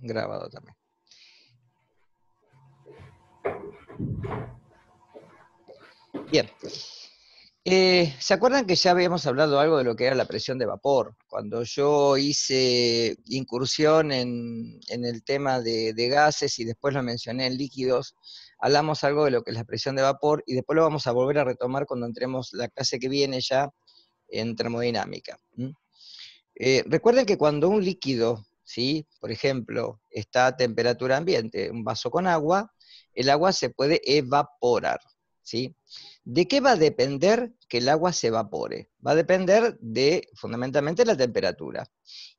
grabado también. Bien. Eh, ¿Se acuerdan que ya habíamos hablado algo de lo que era la presión de vapor? Cuando yo hice incursión en, el tema de, gases y después lo mencioné en líquidos, hablamos algo de lo que es la presión de vapor y después lo vamos a volver a retomar cuando entremos la clase que viene ya en termodinámica. Eh, recuerden que cuando un líquido por ejemplo, está a temperatura ambiente, un vaso con agua, el agua se puede evaporar, ¿sí? ¿De qué va a depender que el agua se evapore? Va a depender de, fundamentalmente, la temperatura.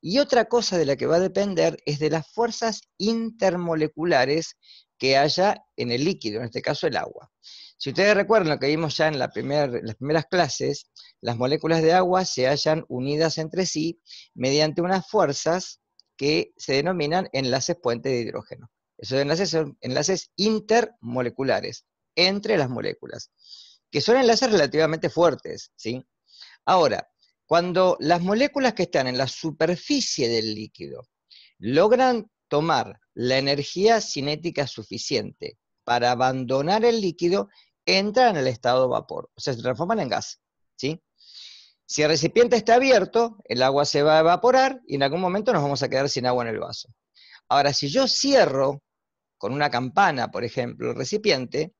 Y otra cosa de la que va a depender es de las fuerzas intermoleculares que haya en el líquido, en este caso el agua. Si ustedes recuerdan lo que vimos ya en las primeras clases, las moléculas de agua se hallan unidas entre sí mediante unas fuerzas que se denominan enlaces puentes de hidrógeno. Esos enlaces son enlaces intermoleculares, entre las moléculas, que son enlaces relativamente fuertes, ¿sí? Ahora, cuando las moléculas que están en la superficie del líquido logran tomar la energía cinética suficiente para abandonar el líquido, entran al estado de vapor, o sea, se transforman en gas, ¿sí? Si el recipiente está abierto, el agua se va a evaporar y en algún momento nos vamos a quedar sin agua en el vaso. Ahora, si yo cierro con una campana, por ejemplo, el recipiente,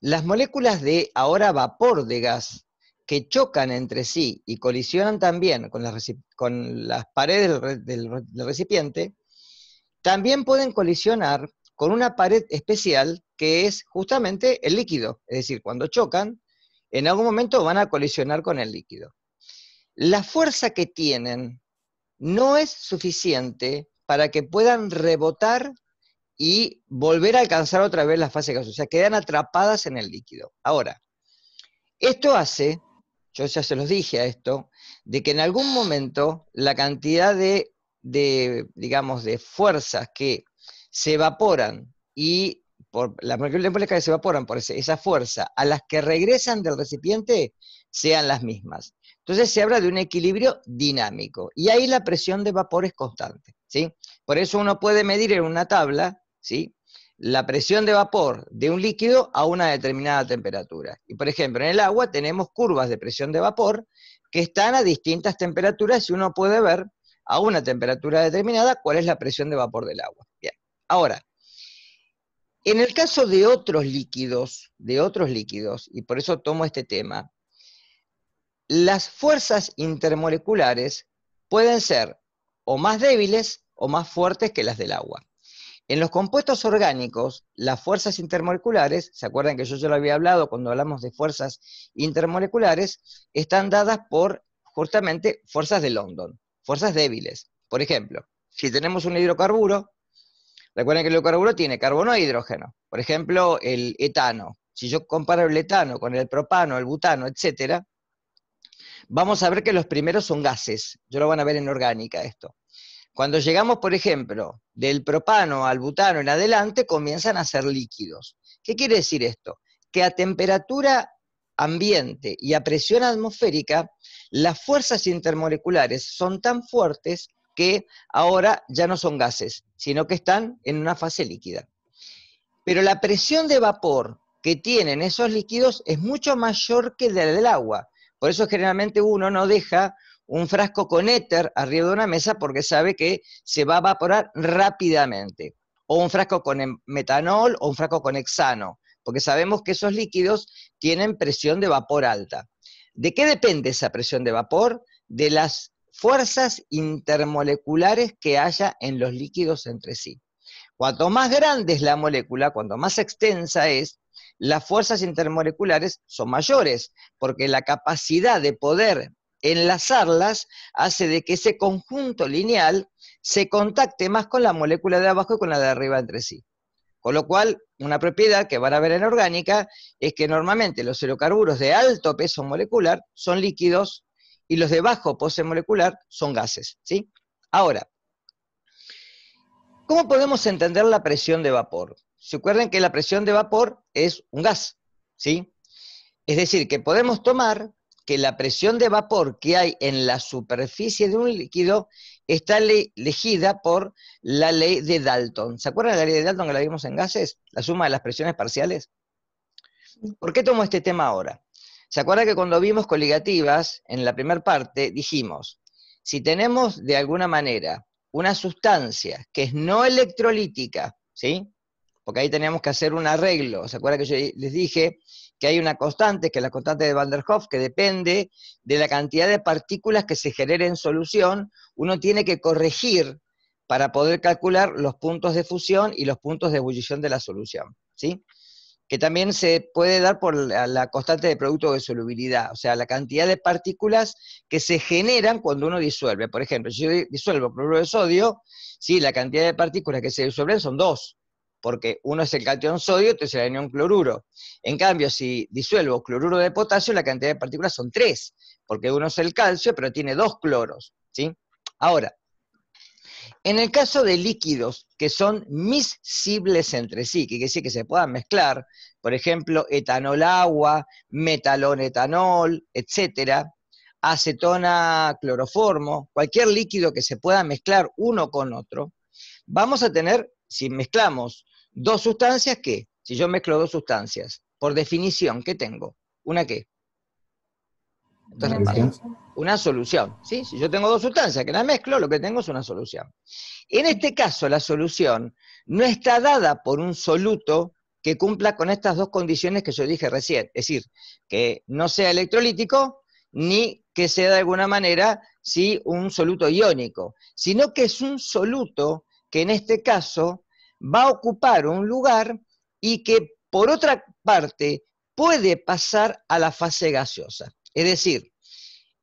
las moléculas de ahora vapor de gas que chocan entre sí y colisionan también con las, paredes del recipiente, también pueden colisionar con una pared especial que es justamente el líquido. Es decir, cuando chocan, en algún momento van a colisionar con el líquido. La fuerza que tienen no es suficiente para que puedan rebotar y volver a alcanzar otra vez la fase gaseosa. O sea, quedan atrapadas en el líquido. Ahora, esto hace, yo ya se los dije a esto, de que en algún momento la cantidad de, de digamos, de fuerzas que se evaporan y por las moléculas que se evaporan por esa fuerza a las que regresan del recipiente sean las mismas. Entonces se habla de un equilibrio dinámico y ahí la presión de vapor es constante, ¿sí? Por eso uno puede medir en una tabla, ¿sí? La presión de vapor de un líquido a una determinada temperatura. Y por ejemplo, en el agua tenemos curvas de presión de vapor que están a distintas temperaturas y uno puede ver a una temperatura determinada cuál es la presión de vapor del agua. Bien. Ahora, en el caso de otros líquidos, de otros líquidos, y por eso tomo este tema, las fuerzas intermoleculares pueden ser o más débiles o más fuertes que las del agua. En los compuestos orgánicos, las fuerzas intermoleculares, se acuerdan que yo ya lo había hablado cuando hablamos de fuerzas intermoleculares, están dadas por justamente fuerzas de London, fuerzas débiles. Por ejemplo, si tenemos un hidrocarburo, Recuerden que el hidrocarburo tiene carbono e hidrógeno. Por ejemplo, el etano. Si yo comparo el etano con el propano, el butano, etcétera, vamos a ver que los primeros son gases. Yo lo van a ver en orgánica esto. Cuando llegamos, por ejemplo, del propano al butano en adelante, comienzan a ser líquidos. ¿Qué quiere decir esto? Que a temperatura ambiente y a presión atmosférica, las fuerzas intermoleculares son tan fuertes que ahora ya no son gases, sino que están en una fase líquida. Pero la presión de vapor que tienen esos líquidos es mucho mayor que la del agua. Por eso generalmente uno no deja un frasco con éter arriba de una mesa porque sabe que se va a evaporar rápidamente. O un frasco con em, metanol o un frasco con hexano, porque sabemos que esos líquidos tienen presión de vapor alta. ¿De qué depende esa presión de vapor? De las fuerzas intermoleculares que haya en los líquidos entre sí. Cuanto más grande es la molécula, cuanto más extensa es, las fuerzas intermoleculares son mayores, porque la capacidad de poder enlazarlas hace de que ese conjunto lineal se contacte más con la molécula de abajo y con la de arriba entre sí. Con lo cual, una propiedad que van a ver en orgánica es que normalmente los hidrocarburos de alto peso molecular son líquidos y los de bajo pose molecular son gases. ¿sí? Ahora, ¿cómo podemos entender la presión de vapor? Se acuerdan que la presión de vapor es un gas, ¿sí? Es decir, que podemos tomar que la presión de vapor que hay en la superficie de un líquido está elegida por la ley de Dalton. ¿Se acuerdan de la ley de Dalton que la vimos en gases? La suma de las presiones parciales. ¿Por qué tomo este tema ahora? ¿Se acuerda que cuando vimos coligativas, en la primera parte, dijimos, si tenemos de alguna manera una sustancia que es no electrolítica, ¿sí? Porque ahí teníamos que hacer un arreglo. ¿Se acuerda que yo les dije que hay una constante, que es la constante de Van der Hoff, que depende de la cantidad de partículas que se generen en solución, uno tiene que corregir para poder calcular los puntos de fusión y los puntos de ebullición de la solución, ¿sí? que también se puede dar por la, constante de producto de solubilidad, o sea, la cantidad de partículas que se generan cuando uno disuelve. Por ejemplo, si yo disuelvo cloruro de sodio, sí, la cantidad de partículas que se disuelven son dos, porque uno es el cation sodio, otro es el anión cloruro. En cambio, si disuelvo cloruro de potasio, la cantidad de partículas son tres, porque uno es el calcio, pero tiene dos cloros, ¿sí? Ahora, en el caso de líquidos que son miscibles entre sí, que quiere decir que se puedan mezclar, por ejemplo, etanol agua, metalón etanol, etcétera, acetona cloroformo, cualquier líquido que se pueda mezclar uno con otro, vamos a tener, si mezclamos dos sustancias, ¿qué? Si yo mezclo dos sustancias, por definición, ¿qué tengo? ¿Una qué? una solución. ¿sí? Si yo tengo dos sustancias que las mezclo, lo que tengo es una solución. En este caso, la solución no está dada por un soluto que cumpla con estas dos condiciones que yo dije recién. Es decir, que no sea electrolítico ni que sea de alguna manera ¿sí? un soluto iónico, sino que es un soluto que en este caso va a ocupar un lugar y que por otra parte puede pasar a la fase gaseosa. Es decir,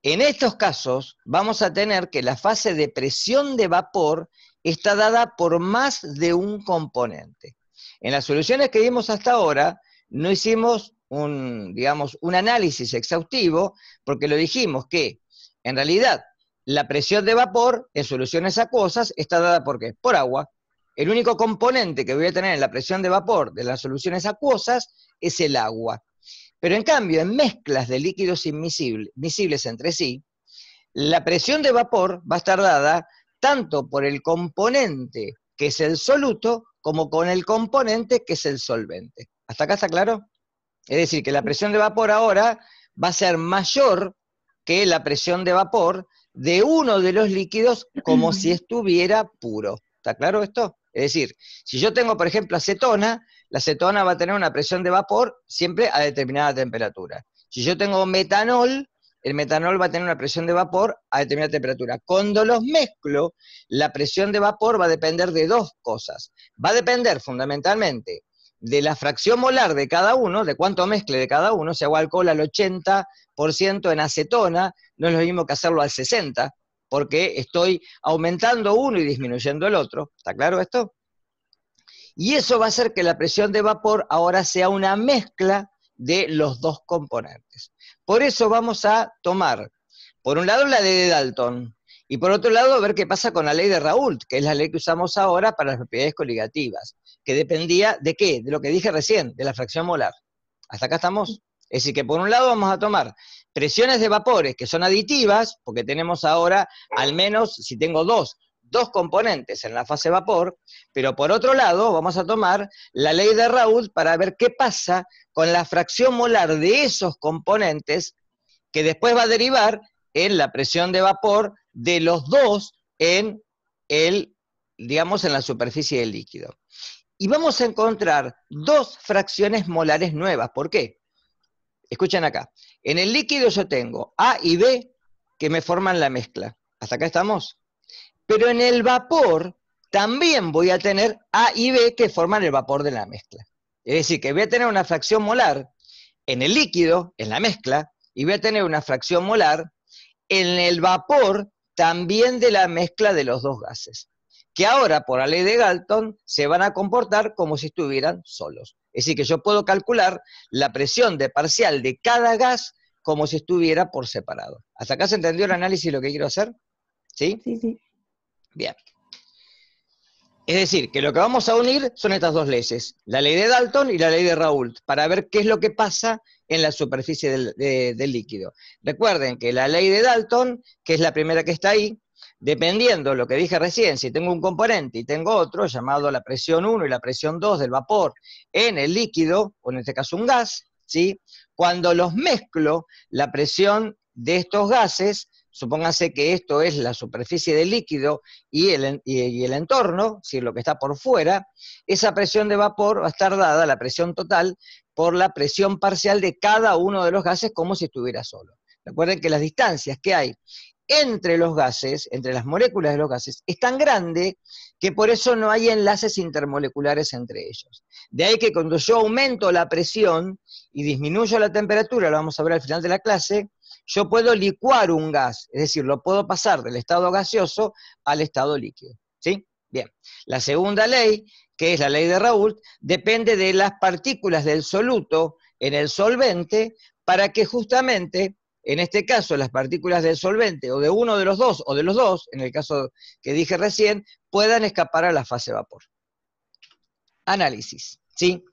en estos casos vamos a tener que la fase de presión de vapor está dada por más de un componente. En las soluciones que vimos hasta ahora, no hicimos un, digamos, un análisis exhaustivo, porque lo dijimos que, en realidad, la presión de vapor en soluciones acuosas está dada por qué? Por agua. El único componente que voy a tener en la presión de vapor de las soluciones acuosas es el agua. Pero en cambio, en mezclas de líquidos miscibles entre sí, la presión de vapor va a estar dada tanto por el componente que es el soluto como con el componente que es el solvente. ¿Hasta acá está claro? Es decir, que la presión de vapor ahora va a ser mayor que la presión de vapor de uno de los líquidos como si estuviera puro. ¿Está claro esto? Es decir, si yo tengo, por ejemplo, acetona, la acetona va a tener una presión de vapor siempre a determinada temperatura. Si yo tengo metanol, el metanol va a tener una presión de vapor a determinada temperatura. Cuando los mezclo, la presión de vapor va a depender de dos cosas. Va a depender fundamentalmente de la fracción molar de cada uno, de cuánto mezcle de cada uno, si hago alcohol al 80% en acetona, no es lo mismo que hacerlo al 60%, porque estoy aumentando uno y disminuyendo el otro. ¿Está claro esto? Y eso va a hacer que la presión de vapor ahora sea una mezcla de los dos componentes. Por eso vamos a tomar, por un lado, la ley de Dalton, y por otro lado, ver qué pasa con la ley de Raúl, que es la ley que usamos ahora para las propiedades coligativas, que dependía de qué, de lo que dije recién, de la fracción molar. Hasta acá estamos. Es decir, que por un lado vamos a tomar presiones de vapores que son aditivas, porque tenemos ahora al menos, si tengo dos, dos componentes en la fase vapor, pero por otro lado vamos a tomar la ley de Raoult para ver qué pasa con la fracción molar de esos componentes que después va a derivar en la presión de vapor de los dos en el, digamos, en la superficie del líquido. Y vamos a encontrar dos fracciones molares nuevas. ¿Por qué? Escuchen acá. En el líquido yo tengo A y B que me forman la mezcla. ¿Hasta acá estamos? Pero en el vapor también voy a tener A y B que forman el vapor de la mezcla. Es decir, que voy a tener una fracción molar en el líquido, en la mezcla, y voy a tener una fracción molar en el vapor también de la mezcla de los dos gases, que ahora por la ley de Galton se van a comportar como si estuvieran solos. Es decir, que yo puedo calcular la presión de parcial de cada gas como si estuviera por separado. ¿Hasta acá se entendió el análisis lo que quiero hacer? ¿Sí? Sí, sí. Es decir, que lo que vamos a unir son estas dos leyes, la ley de Dalton y la ley de Raoult, para ver qué es lo que pasa en la superficie del, líquido. Recuerden que la ley de Dalton, que es la primera que está ahí, dependiendo lo que dije recién, si tengo un componente y tengo otro, llamado la presión 1 y la presión 2 del vapor en el líquido, o en este caso un gas, ¿sí? cuando los mezclo, la presión de estos gases supónganse que esto es la superficie del líquido y el, y el entorno, si lo que está por fuera, esa presión de vapor va a estar dada, la presión total, por la presión parcial de cada uno de los gases como si estuviera solo. Recuerden que las distancias que hay entre los gases, entre las moléculas de los gases, es tan grande que por eso no hay enlaces intermoleculares entre ellos. De ahí que cuando yo aumento la presión y disminuyo la temperatura, lo vamos a ver al final de la clase, yo puedo licuar un gas, es decir, lo puedo pasar del estado gaseoso al estado líquido. ¿Sí? Bien. La segunda ley, que es la ley de Raúl, depende de las partículas del soluto en el solvente para que justamente, en este caso, las partículas del solvente o de uno de los dos o de los dos, en el caso que dije recién, puedan escapar a la fase vapor. Análisis. ¿Sí?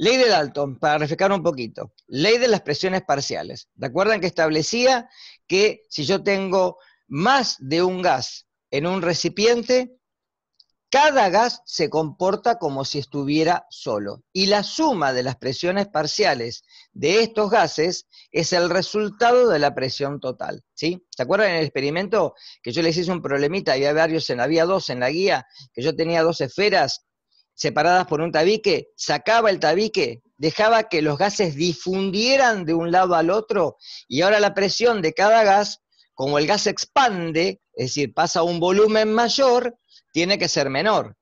Ley de Dalton, para refrescar un poquito. Ley de las presiones parciales. acuerdan que establecía que si yo tengo más de un gas en un recipiente, cada gas se comporta como si estuviera solo. Y la suma de las presiones parciales de estos gases es el resultado de la presión total. ¿sí? ¿Se acuerdan en el experimento que yo les hice un problemita? Había varios, en, había dos en la guía, que yo tenía dos esferas separadas por un tabique, sacaba el tabique, dejaba que los gases difundieran de un lado al otro y ahora la presión de cada gas, como el gas expande, es decir, pasa a un volumen mayor, tiene que ser menor.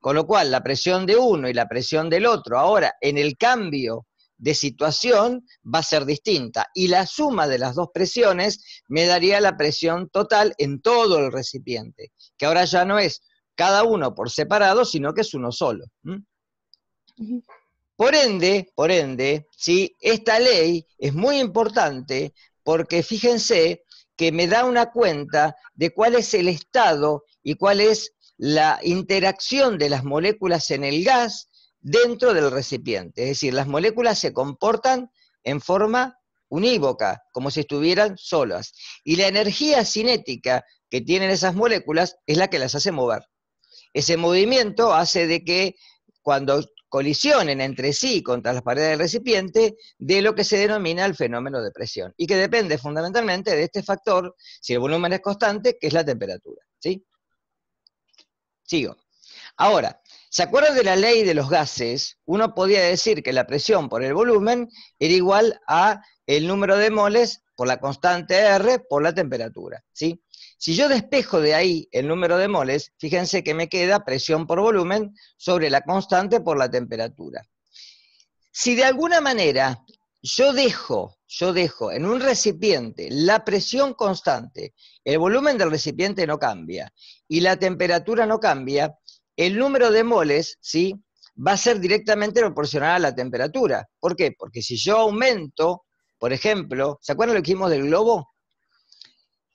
Con lo cual, la presión de uno y la presión del otro, ahora en el cambio de situación, va a ser distinta. Y la suma de las dos presiones me daría la presión total en todo el recipiente, que ahora ya no es cada uno por separado, sino que es uno solo. Por ende, por ende, si esta ley es muy importante porque fíjense que me da una cuenta de cuál es el estado y cuál es la interacción de las moléculas en el gas dentro del recipiente. Es decir, las moléculas se comportan en forma unívoca, como si estuvieran solas. Y la energía cinética que tienen esas moléculas es la que las hace mover. Ese movimiento hace de que cuando colisionen entre sí contra las paredes del recipiente de lo que se denomina el fenómeno de presión y que depende fundamentalmente de este factor, si el volumen es constante, que es la temperatura. ¿sí? Sigo. Ahora, ¿se acuerdan de la ley de los gases? Uno podía decir que la presión por el volumen era igual a el número de moles por la constante R por la temperatura. ¿sí? Si yo despejo de ahí el número de moles, fíjense que me queda presión por volumen sobre la constante por la temperatura. Si de alguna manera yo dejo, yo dejo en un recipiente la presión constante, el volumen del recipiente no cambia y la temperatura no cambia, el número de moles, ¿sí? Va a ser directamente proporcional a la temperatura. ¿Por qué? Porque si yo aumento, por ejemplo, ¿se acuerdan lo que hicimos del globo?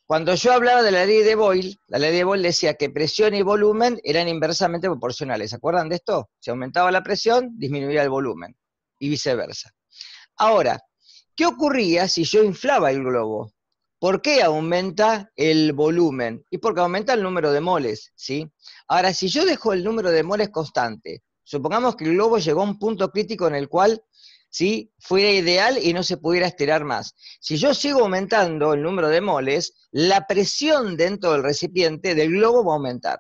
Cuando yo hablaba de la ley de Boyle, la ley de Boyle decía que presión y volumen eran inversamente proporcionales. ¿Se acuerdan de esto? Si aumentaba la presión, disminuía el volumen y viceversa. Ahora, ¿qué ocurría si yo inflaba el globo? ¿Por qué aumenta el volumen? Y porque aumenta el número de moles, ¿sí? Ahora, si yo dejo el número de moles constante, supongamos que el globo llegó a un punto crítico en el cual si fuera ideal y no se pudiera estirar más. Si yo sigo aumentando el número de moles, la presión dentro del recipiente del globo va a aumentar.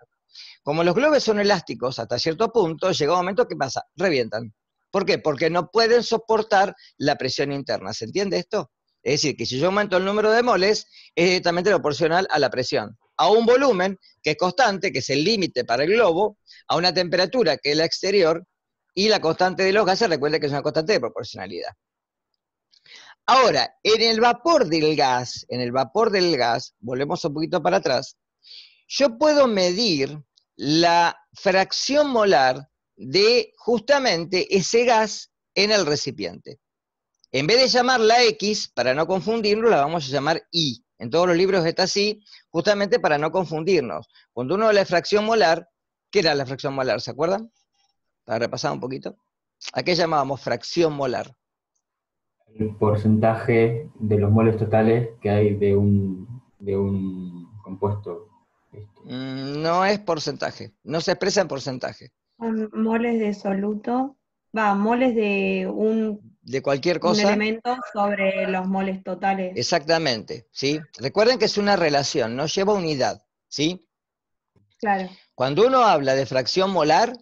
Como los globos son elásticos hasta cierto punto, llega un momento que pasa, revientan. ¿Por qué? Porque no pueden soportar la presión interna. ¿Se entiende esto? Es decir, que si yo aumento el número de moles, es directamente proporcional a la presión. A un volumen que es constante, que es el límite para el globo, a una temperatura que es la exterior, y la constante de los gases, recuerda que es una constante de proporcionalidad. Ahora, en el vapor del gas, en el vapor del gas, volvemos un poquito para atrás, yo puedo medir la fracción molar de justamente ese gas en el recipiente. En vez de llamarla X, para no confundirlo, la vamos a llamar Y. En todos los libros está así, justamente para no confundirnos. Cuando uno habla la fracción molar, ¿qué era la fracción molar? ¿Se acuerdan? para repasar un poquito, ¿a qué llamábamos fracción molar? El porcentaje de los moles totales que hay de un, un compuesto. Mm, no es porcentaje, no se expresa en porcentaje. Moles de soluto, va, moles de un, de cualquier cosa. Un elemento sobre los moles totales. Exactamente, ¿sí? Recuerden que es una relación, no lleva unidad, ¿sí? Claro. Cuando uno habla de fracción molar,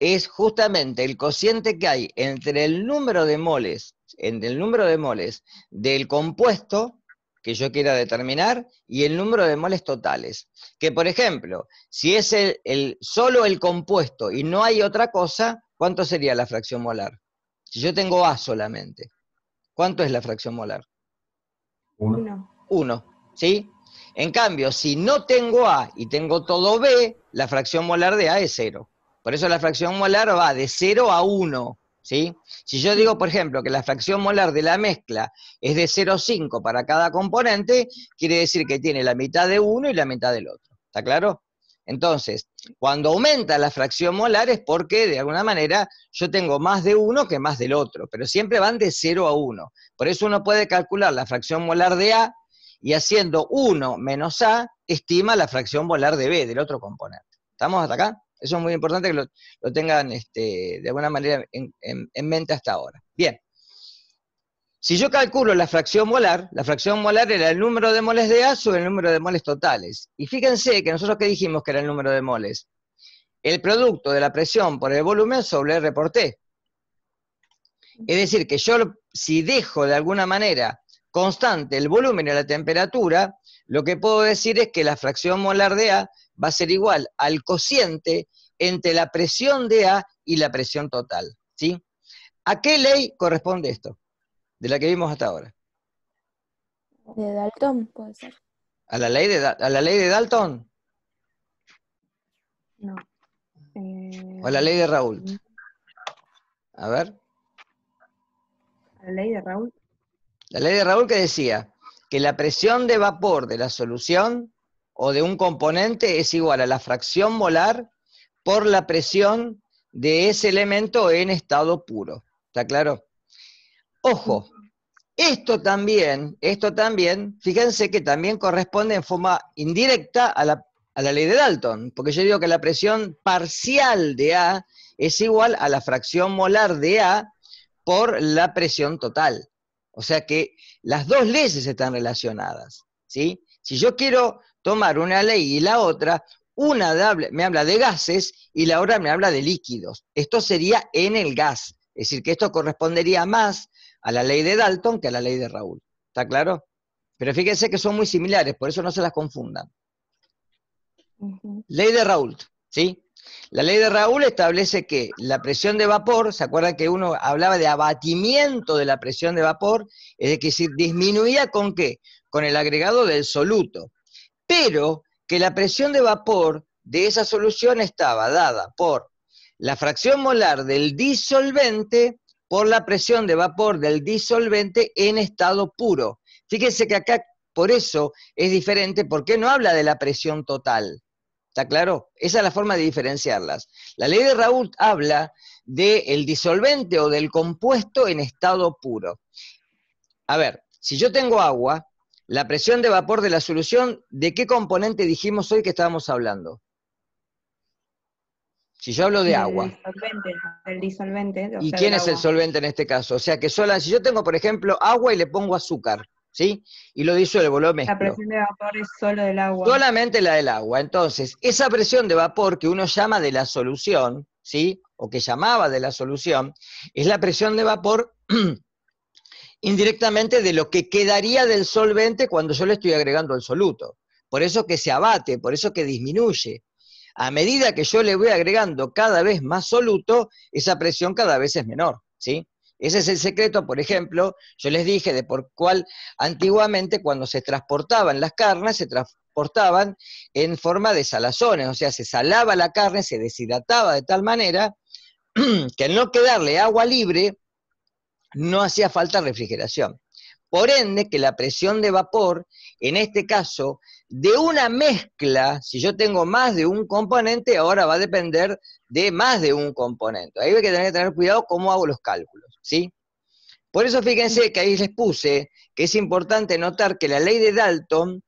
es justamente el cociente que hay entre el número de moles, entre el número de moles del compuesto que yo quiera determinar y el número de moles totales. Que por ejemplo, si es el, solo el compuesto y no hay otra cosa, ¿cuánto sería la fracción molar? Si yo tengo A solamente, ¿cuánto es la fracción molar? Uno. Uno, ¿sí? En cambio, si no tengo A y tengo todo B, la fracción molar de A es cero. Por eso la fracción molar va de 0 a 1. ¿sí? Si yo digo, por ejemplo, que la fracción molar de la mezcla es de 0,5 para cada componente, quiere decir que tiene la mitad de uno y la mitad del otro. ¿Está claro? Entonces, cuando aumenta la fracción molar es porque, de alguna manera, yo tengo más de uno que más del otro, pero siempre van de 0 a 1. Por eso uno puede calcular la fracción molar de A y haciendo 1 menos A, estima la fracción molar de B, del otro componente. ¿Estamos hasta acá? Eso es muy importante que lo, tengan este, de alguna manera en, en, mente hasta ahora. Bien. Si yo calculo la fracción molar, la fracción molar era el número de moles de A sobre el número de moles totales. Y fíjense que nosotros que dijimos que era el número de moles. El producto de la presión por el volumen sobre R por T. Es decir, que yo si dejo de alguna manera constante el volumen y la temperatura, lo que puedo decir es que la fracción molar de A va a ser igual al cociente entre la presión de A y la presión total. ¿sí? ¿A qué ley corresponde esto? De la que vimos hasta ahora. De Dalton, puede ser. ¿A la ley de, a la ley de Dalton? No. Eh, ¿O a la ley de Raúl? A ver. ¿A la ley de Raúl? La ley de Raúl que decía que la presión de vapor de la solución o de un componente es igual a la fracción molar por la presión de ese elemento en estado puro. ¿Está claro? Ojo, esto también, esto también, fíjense que también corresponde en forma indirecta a la, a la, ley de Dalton, porque yo digo que la presión parcial de A es igual a la fracción molar de A por la presión total. O sea que las dos leyes están relacionadas, ¿sí? Si yo quiero tomar una ley y la otra, una me habla de gases y la otra me habla de líquidos. Esto sería en el gas. Es decir, que esto correspondería más a la ley de Dalton que a la ley de Raúl. ¿Está claro? Pero fíjense que son muy similares, por eso no se las confundan. Ley de Raúl, ¿sí? La ley de Raúl establece que la presión de vapor, ¿se acuerdan que uno hablaba de abatimiento de la presión de vapor? Es decir, disminuía con qué? Con el agregado del soluto. Pero que la presión de vapor de esa solución estaba dada por la fracción molar del disolvente por la presión de vapor del disolvente en estado puro. Fíjense que acá por eso es diferente, porque no habla de la presión total, ¿Está claro? Esa es la forma de diferenciarlas. La ley de Raúl habla del el disolvente o del compuesto en estado puro. A ver, si yo tengo agua, la presión de vapor de la solución, ¿de qué componente dijimos hoy que estábamos hablando? Si yo hablo de agua. el disolvente. ¿Y quién es el solvente en este caso? O sea que sola, si yo tengo, por ejemplo, agua y le pongo azúcar, ¿sí? Y lo disuelvo, el volumen. La presión de vapor es solo del agua. Solamente la del agua. Entonces, esa presión de vapor que uno llama de la solución, ¿sí? O que llamaba de la solución, es la presión de vapor indirectamente de lo que quedaría del solvente cuando yo le estoy agregando el soluto. Por eso que se abate, por eso que disminuye. A medida que yo le voy agregando cada vez más soluto, esa presión cada vez es menor, ¿sí? Ese es el secreto, por ejemplo, yo les dije de por cuál antiguamente cuando se transportaban las carnes, se transportaban en forma de salazones, o sea, se salaba la carne, se deshidrataba de tal manera que al no quedarle agua libre, no hacía falta refrigeración. Por ende, que la presión de vapor, en este caso, de una mezcla, si yo tengo más de un componente, ahora va a depender de más de un componente. Ahí hay que tener que tener cuidado cómo hago los cálculos, ¿sí? Por eso fíjense que ahí les puse que es importante notar que la ley de Dalton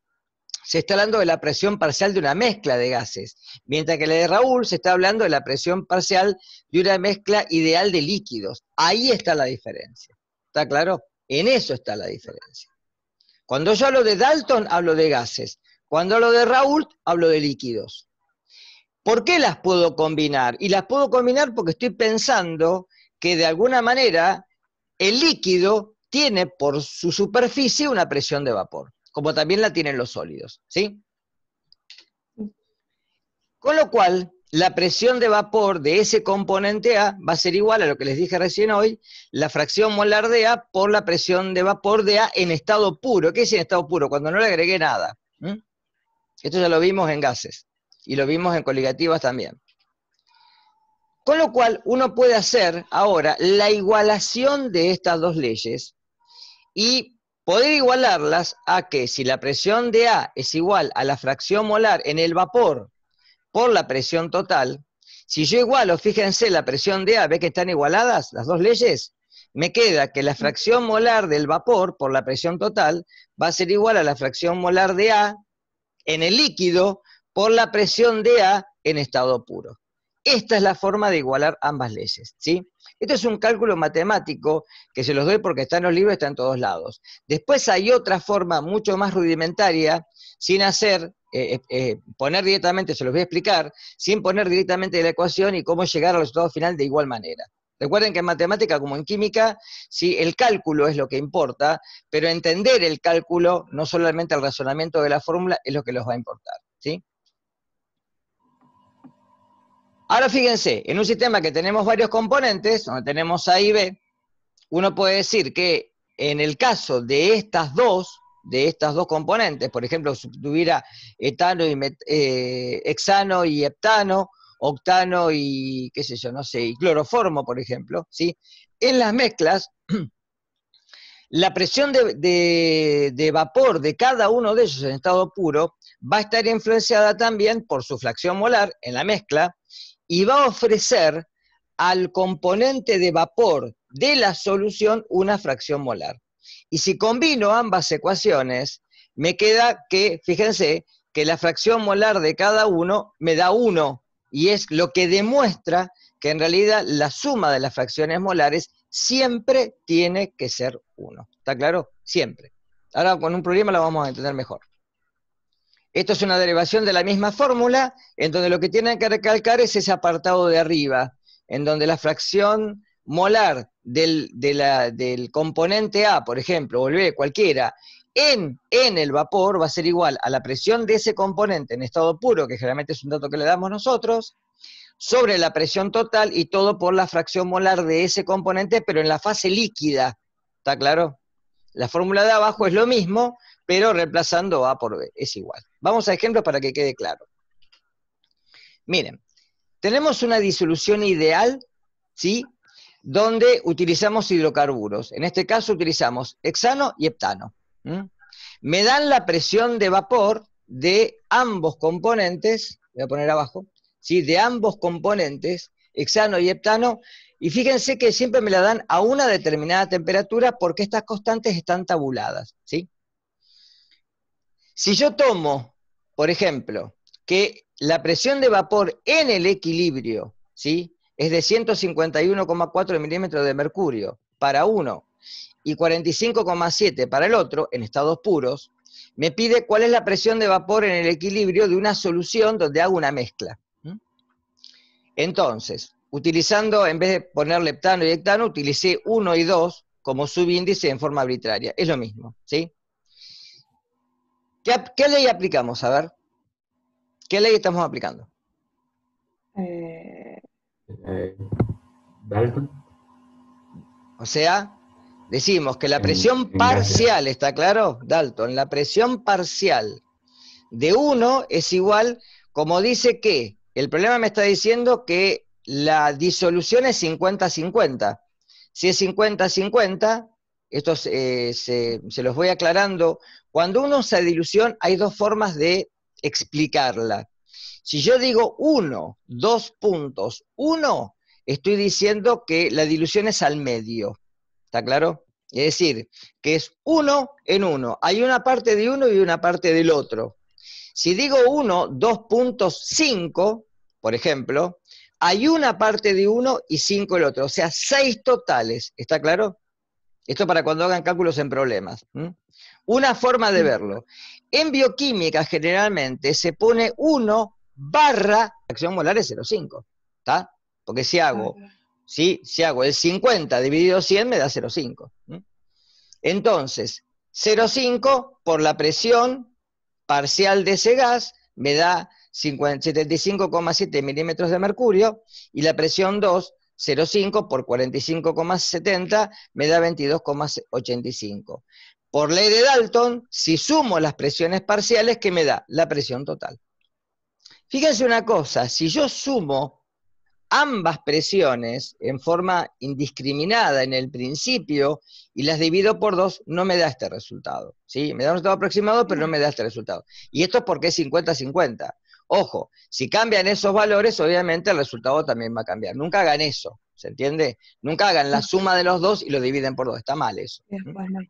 se está hablando de la presión parcial de una mezcla de gases, mientras que la de Raúl se está hablando de la presión parcial de una mezcla ideal de líquidos. Ahí está la diferencia. ¿Está claro? En eso está la diferencia. Cuando yo hablo de Dalton, hablo de gases. Cuando hablo de Raúl, hablo de líquidos. ¿Por qué las puedo combinar? Y las puedo combinar porque estoy pensando que de alguna manera el líquido tiene por su superficie una presión de vapor, como también la tienen los sólidos, ¿sí? Con lo cual, la presión de vapor de ese componente A va a ser igual a lo que les dije recién hoy, la fracción molar de A por la presión de vapor de A en estado puro. ¿Qué es en estado puro? Cuando no le agregué nada. Esto ya lo vimos en gases y lo vimos en coligativas también. Con lo cual, uno puede hacer ahora la igualación de estas dos leyes y poder igualarlas a que si la presión de A es igual a la fracción molar en el vapor por la presión total, si yo igualo, fíjense, la presión de A, ve que están igualadas las dos leyes, me queda que la fracción molar del vapor por la presión total va a ser igual a la fracción molar de A en el líquido por la presión de A en estado puro. Esta es la forma de igualar ambas leyes, ¿sí? Esto es un cálculo matemático que se los doy porque está en los libros, está en todos lados. Después hay otra forma mucho más rudimentaria sin hacer, eh, eh, eh, poner directamente, se los voy a explicar, sin poner directamente la ecuación y cómo llegar al resultado final de igual manera. Recuerden que en matemática, como en química, sí, el cálculo es lo que importa, pero entender el cálculo, no solamente el razonamiento de la fórmula, es lo que los va a importar. ¿sí? Ahora fíjense, en un sistema que tenemos varios componentes, donde tenemos A y B, uno puede decir que en el caso de estas dos, de estas dos componentes, por ejemplo, si tuviera etano y eh, hexano y heptano, octano y qué sé yo, no sé, y cloroformo, por ejemplo, ¿sí? En las mezclas, la presión de vapor de cada uno de ellos en estado puro va a estar influenciada también por su fracción molar en la mezcla y va a ofrecer al componente de vapor de la solución una fracción molar. Y si combino ambas ecuaciones, me queda que, fíjense, que la fracción molar de cada uno me da 1, y es lo que demuestra que en realidad la suma de las fracciones molares siempre tiene que ser 1. ¿Está claro? Siempre. Ahora con un problema lo vamos a entender mejor. Esto es una derivación de la misma fórmula, en donde lo que tienen que recalcar es ese apartado de arriba, en donde la fracción molar del, del componente A, por ejemplo, o B, cualquiera, en, en, el vapor va a ser igual a la presión de ese componente en estado puro, que generalmente es un dato que le damos nosotros, sobre la presión total y todo por la fracción molar de ese componente, pero en la fase líquida. ¿Está claro? La fórmula de abajo es lo mismo, pero reemplazando A por B, es igual. Vamos a ejemplos para que quede claro. Miren, tenemos una disolución ideal, ¿sí? donde utilizamos hidrocarburos. En este caso utilizamos hexano y heptano. Me dan la presión de vapor de ambos componentes, voy a poner abajo, de ambos componentes, hexano y heptano, y fíjense que siempre me la dan a una determinada temperatura porque estas constantes están tabuladas. Si yo tomo, por ejemplo, que la presión de vapor en el equilibrio ¿sí? es de 151,4 milímetros de mercurio para uno y 45,7 para el otro, en estados puros, me pide cuál es la presión de vapor en el equilibrio de una solución donde hago una mezcla. Entonces, utilizando, en vez de poner leptano y hectano, utilicé 1 y 2 como subíndice en forma arbitraria. Es lo mismo, ¿sí? ¿Qué, ¿Qué, ley aplicamos? A ver. ¿Qué ley estamos aplicando? Eh eh, Dalton. O sea, decimos que la presión parcial, ¿está claro, Dalton? La presión parcial de uno es igual, como dice que, el problema me está diciendo que la disolución es 50-50. Si es 50-50, esto eh, se, se, los voy aclarando, cuando uno usa dilución hay dos formas de explicarla. Si yo digo 1, 2 puntos, 1, estoy diciendo que la dilución es al medio. ¿Está claro? Es decir, que es uno en uno. Hay una parte de uno y una parte del otro. Si digo 1, cinco por ejemplo, hay una parte de uno y 5 el otro. O sea, 6 totales. ¿Está claro? Esto para cuando hagan cálculos en problemas. Una forma de mm. verlo. En bioquímica generalmente se pone 1 barra acción molar es 0,5, ¿está? Porque si hago, ¿sí? si hago el 50 dividido 100 me da 0,5. Entonces, 0,5 por la presión parcial de ese gas me da 75,7 milímetros de mercurio y la presión 2, 0,5 por 45,70 me da 22,85. Por ley de Dalton, si sumo las presiones parciales, que me da? La presión total. Fíjense una cosa, si yo sumo ambas presiones en forma indiscriminada en el principio y las divido por dos, no me da este resultado. ¿sí? Me da un resultado aproximado, pero no me da este resultado. Y esto es porque es 50-50. Ojo, si cambian esos valores, obviamente el resultado también va a cambiar. Nunca hagan eso, ¿se entiende? Nunca hagan la suma de los dos y lo dividen por dos. Está mal eso. ¿Mm?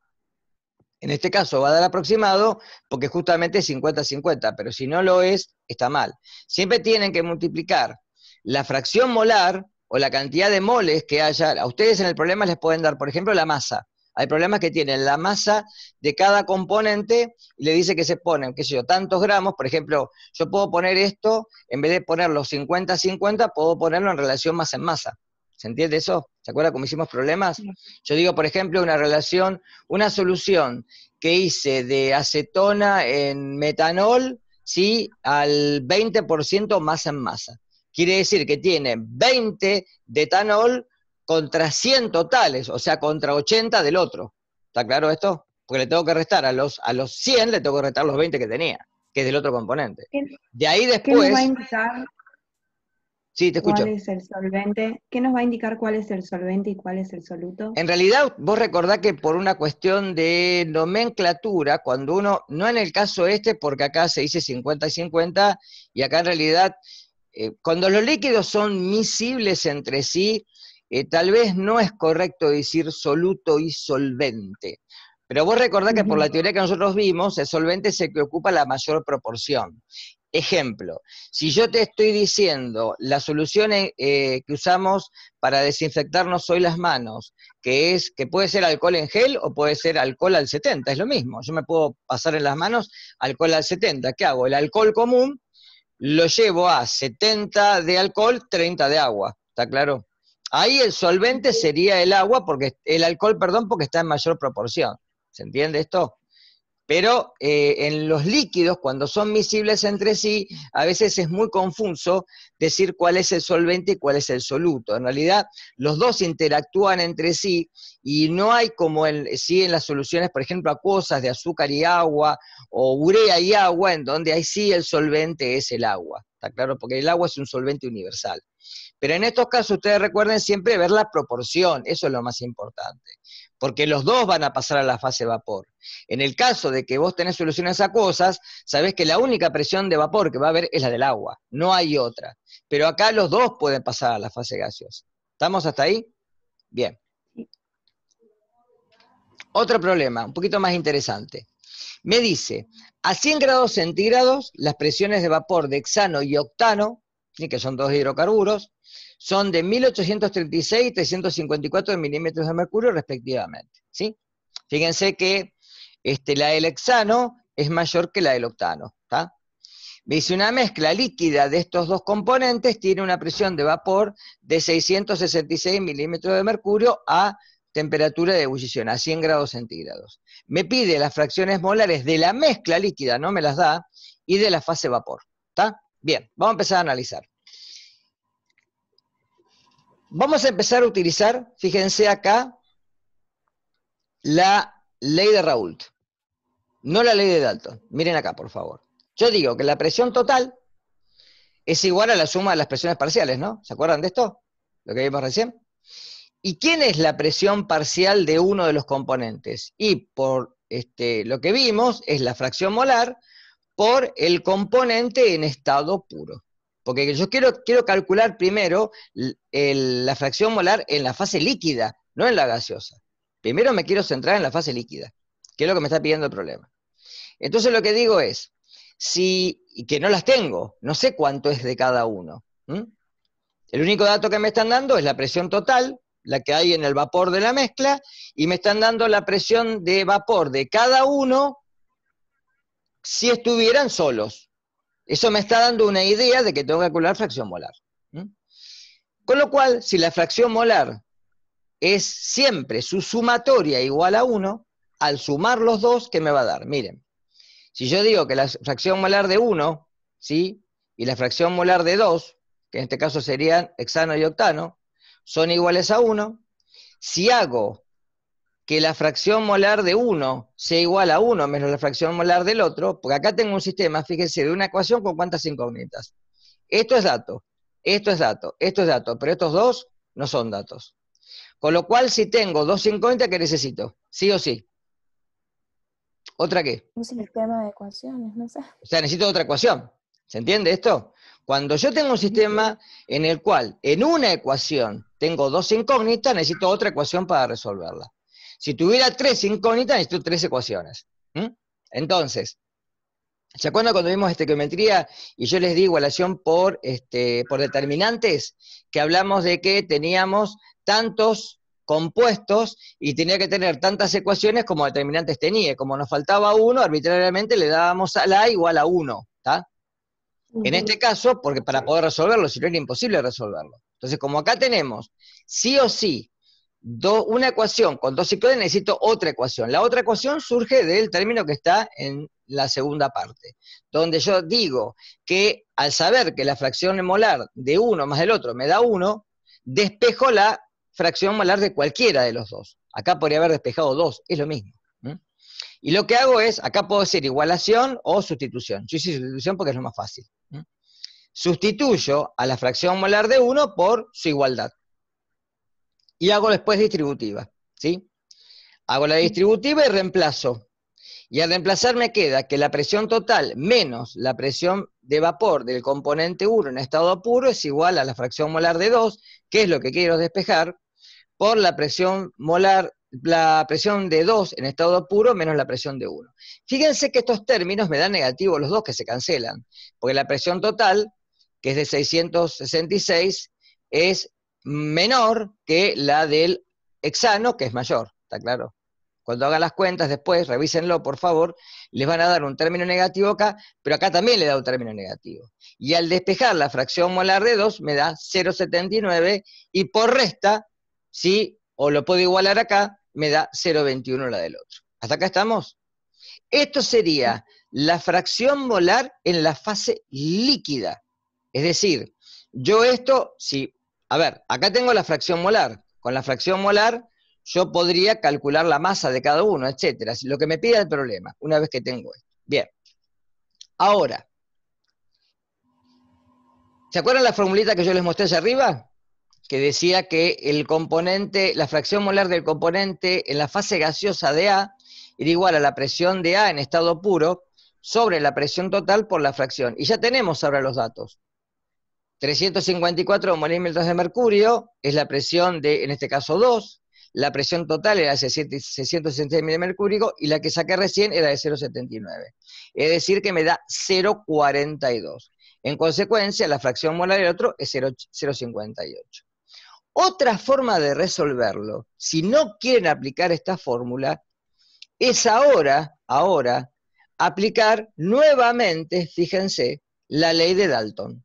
En este caso va a dar aproximado porque justamente es 50-50, pero si no lo es, está mal. Siempre tienen que multiplicar la fracción molar o la cantidad de moles que haya. A ustedes en el problema les pueden dar, por ejemplo, la masa. Hay problemas que tienen la masa de cada componente y le dice que se ponen, qué sé yo, tantos gramos. Por ejemplo, yo puedo poner esto, en vez de ponerlo 50-50, puedo ponerlo en relación masa en masa. ¿Se entiende eso? ¿Se acuerda cómo hicimos problemas? Yo digo, por ejemplo, una relación, una solución que hice de acetona en metanol, ¿sí? Al 20% masa en masa. Quiere decir que tiene 20 de etanol contra 100 totales, o sea, contra 80 del otro. ¿Está claro esto? Porque le tengo que restar a los, a los 100, le tengo que restar los 20 que tenía, que es del otro componente. De ahí después escucho. ¿Cuál es el solvente? ¿Qué nos va a indicar cuál es el solvente y cuál es el soluto? En realidad, vos recordás que por una cuestión de nomenclatura, cuando uno, no en el caso este, porque acá se dice 50 y 50, y acá en realidad, eh, cuando los líquidos son miscibles entre sí, eh, tal vez no es correcto decir soluto y solvente. Pero vos recordás que por la teoría que nosotros vimos, el solvente es el que ocupa la mayor proporción. Ejemplo, si yo te estoy diciendo la solución eh, que usamos para desinfectarnos hoy las manos, que es que puede ser alcohol en gel o puede ser alcohol al 70, es lo mismo. Yo me puedo pasar en las manos alcohol al 70. ¿Qué hago? El alcohol común lo llevo a 70 de alcohol, 30 de agua. ¿Está claro? Ahí el solvente sería el agua, porque el alcohol, perdón, porque está en mayor proporción. ¿Se entiende esto? Pero eh, en los líquidos, cuando son miscibles entre sí, a veces es muy confuso decir cuál es el solvente y cuál es el soluto. En realidad, los dos interactúan entre sí y no hay como en, sí en las soluciones, por ejemplo, acuosas de azúcar y agua o urea y agua, en donde ahí sí el solvente es el agua. Está claro, porque el agua es un solvente universal. Pero en estos casos ustedes recuerden siempre ver la proporción, eso es lo más importante, porque los dos van a pasar a la fase vapor. En el caso de que vos tenés soluciones acuosas, sabés que la única presión de vapor que va a haber es la del agua, no hay otra. Pero acá los dos pueden pasar a la fase gaseosa. ¿Estamos hasta ahí? Bien. Otro problema, un poquito más interesante. Me dice, a 100 grados centígrados, las presiones de vapor de hexano y octano, que son dos hidrocarburos, son de 1836 y 354 milímetros de mercurio respectivamente. ¿sí? Fíjense que este, la del hexano es mayor que la del octano. Me Dice, una mezcla líquida de estos dos componentes tiene una presión de vapor de 666 milímetros de mercurio a temperatura de ebullición, a 100 grados centígrados. Me pide las fracciones molares de la mezcla líquida, no me las da, y de la fase vapor. ¿Está? Bien, vamos a empezar a analizar. Vamos a empezar a utilizar, fíjense acá, la ley de Raoult, no la ley de Dalton. Miren acá, por favor. Yo digo que la presión total es igual a la suma de las presiones parciales, ¿no? ¿Se acuerdan de esto? Lo que vimos recién. ¿Y quién es la presión parcial de uno de los componentes? Y por este, lo que vimos es la fracción molar por el componente en estado puro. Porque yo quiero, quiero calcular primero la fracción molar en la fase líquida, no en la gaseosa. Primero me quiero centrar en la fase líquida, que es lo que me está pidiendo el problema. Entonces lo que digo es, si, que no las tengo, no sé cuánto es de cada uno. El único dato que me están dando es la presión total, la que hay en el vapor de la mezcla, y me están dando la presión de vapor de cada uno si estuvieran solos. Eso me está dando una idea de que tengo que calcular fracción molar. Con lo cual, si la fracción molar es siempre su sumatoria igual a 1, al sumar los dos, ¿qué me va a dar? Miren, si yo digo que la fracción molar de 1, ¿sí? Y la fracción molar de 2, que en este caso serían hexano y octano, son iguales a 1, si hago que la fracción molar de uno sea igual a uno menos la fracción molar del otro, porque acá tengo un sistema, fíjense, de una ecuación con cuántas incógnitas. Esto es dato, esto es dato, esto es dato, pero estos dos no son datos. Con lo cual, si tengo dos incógnitas, ¿qué necesito? Sí o sí. ¿Otra qué? Un sistema de ecuaciones, no sé. O sea, necesito otra ecuación. ¿Se entiende esto? Cuando yo tengo un sistema en el cual en una ecuación tengo dos incógnitas, necesito otra ecuación para resolverla. Si tuviera tres incógnitas, necesito tres ecuaciones. Entonces, ¿se acuerdan cuando vimos estequiometría y yo les di igualación por, este, por determinantes? Que hablamos de que teníamos tantos compuestos y tenía que tener tantas ecuaciones como determinantes tenía. Como nos faltaba uno, arbitrariamente le dábamos a la igual a uno. En este caso, porque para poder resolverlo, si no era imposible resolverlo. Entonces, como acá tenemos, sí o sí, una ecuación con dos ciclones, necesito otra ecuación. La otra ecuación surge del término que está en la segunda parte, donde yo digo que al saber que la fracción molar de uno más el otro me da uno, despejo la fracción molar de cualquiera de los dos. Acá podría haber despejado dos, es lo mismo. Y lo que hago es, acá puedo decir igualación o sustitución. Yo hice sustitución porque es lo más fácil. Sustituyo a la fracción molar de uno por su igualdad y hago después distributiva, ¿sí? Hago la distributiva y reemplazo. Y al reemplazar me queda que la presión total menos la presión de vapor del componente 1 en estado puro es igual a la fracción molar de 2, que es lo que quiero despejar, por la presión molar, la presión de 2 en estado puro menos la presión de 1. Fíjense que estos términos me dan negativo los dos que se cancelan, porque la presión total, que es de 666, es menor que la del hexano, que es mayor, ¿está claro? Cuando hagan las cuentas después, revísenlo por favor, les van a dar un término negativo acá, pero acá también le da un término negativo. Y al despejar la fracción molar de 2 me da 0,79 y por resta, sí o lo puedo igualar acá, me da 0,21 la del otro. ¿Hasta acá estamos? Esto sería la fracción molar en la fase líquida. Es decir, yo esto, si a ver, acá tengo la fracción molar. Con la fracción molar yo podría calcular la masa de cada uno, etcétera. Lo que me pida el problema, una vez que tengo esto. Bien. Ahora, ¿se acuerdan la formulita que yo les mostré allá arriba? Que decía que el componente, la fracción molar del componente en la fase gaseosa de A era igual a la presión de A en estado puro sobre la presión total por la fracción. Y ya tenemos ahora los datos. 354 molímetros de mercurio es la presión de, en este caso, 2. La presión total era de 660 milímetros de mercurio y la que saqué recién era de 0,79. Es decir, que me da 0,42. En consecuencia, la fracción molar del otro es 0,58. Otra forma de resolverlo, si no quieren aplicar esta fórmula, es ahora, ahora, aplicar nuevamente, fíjense, la ley de Dalton.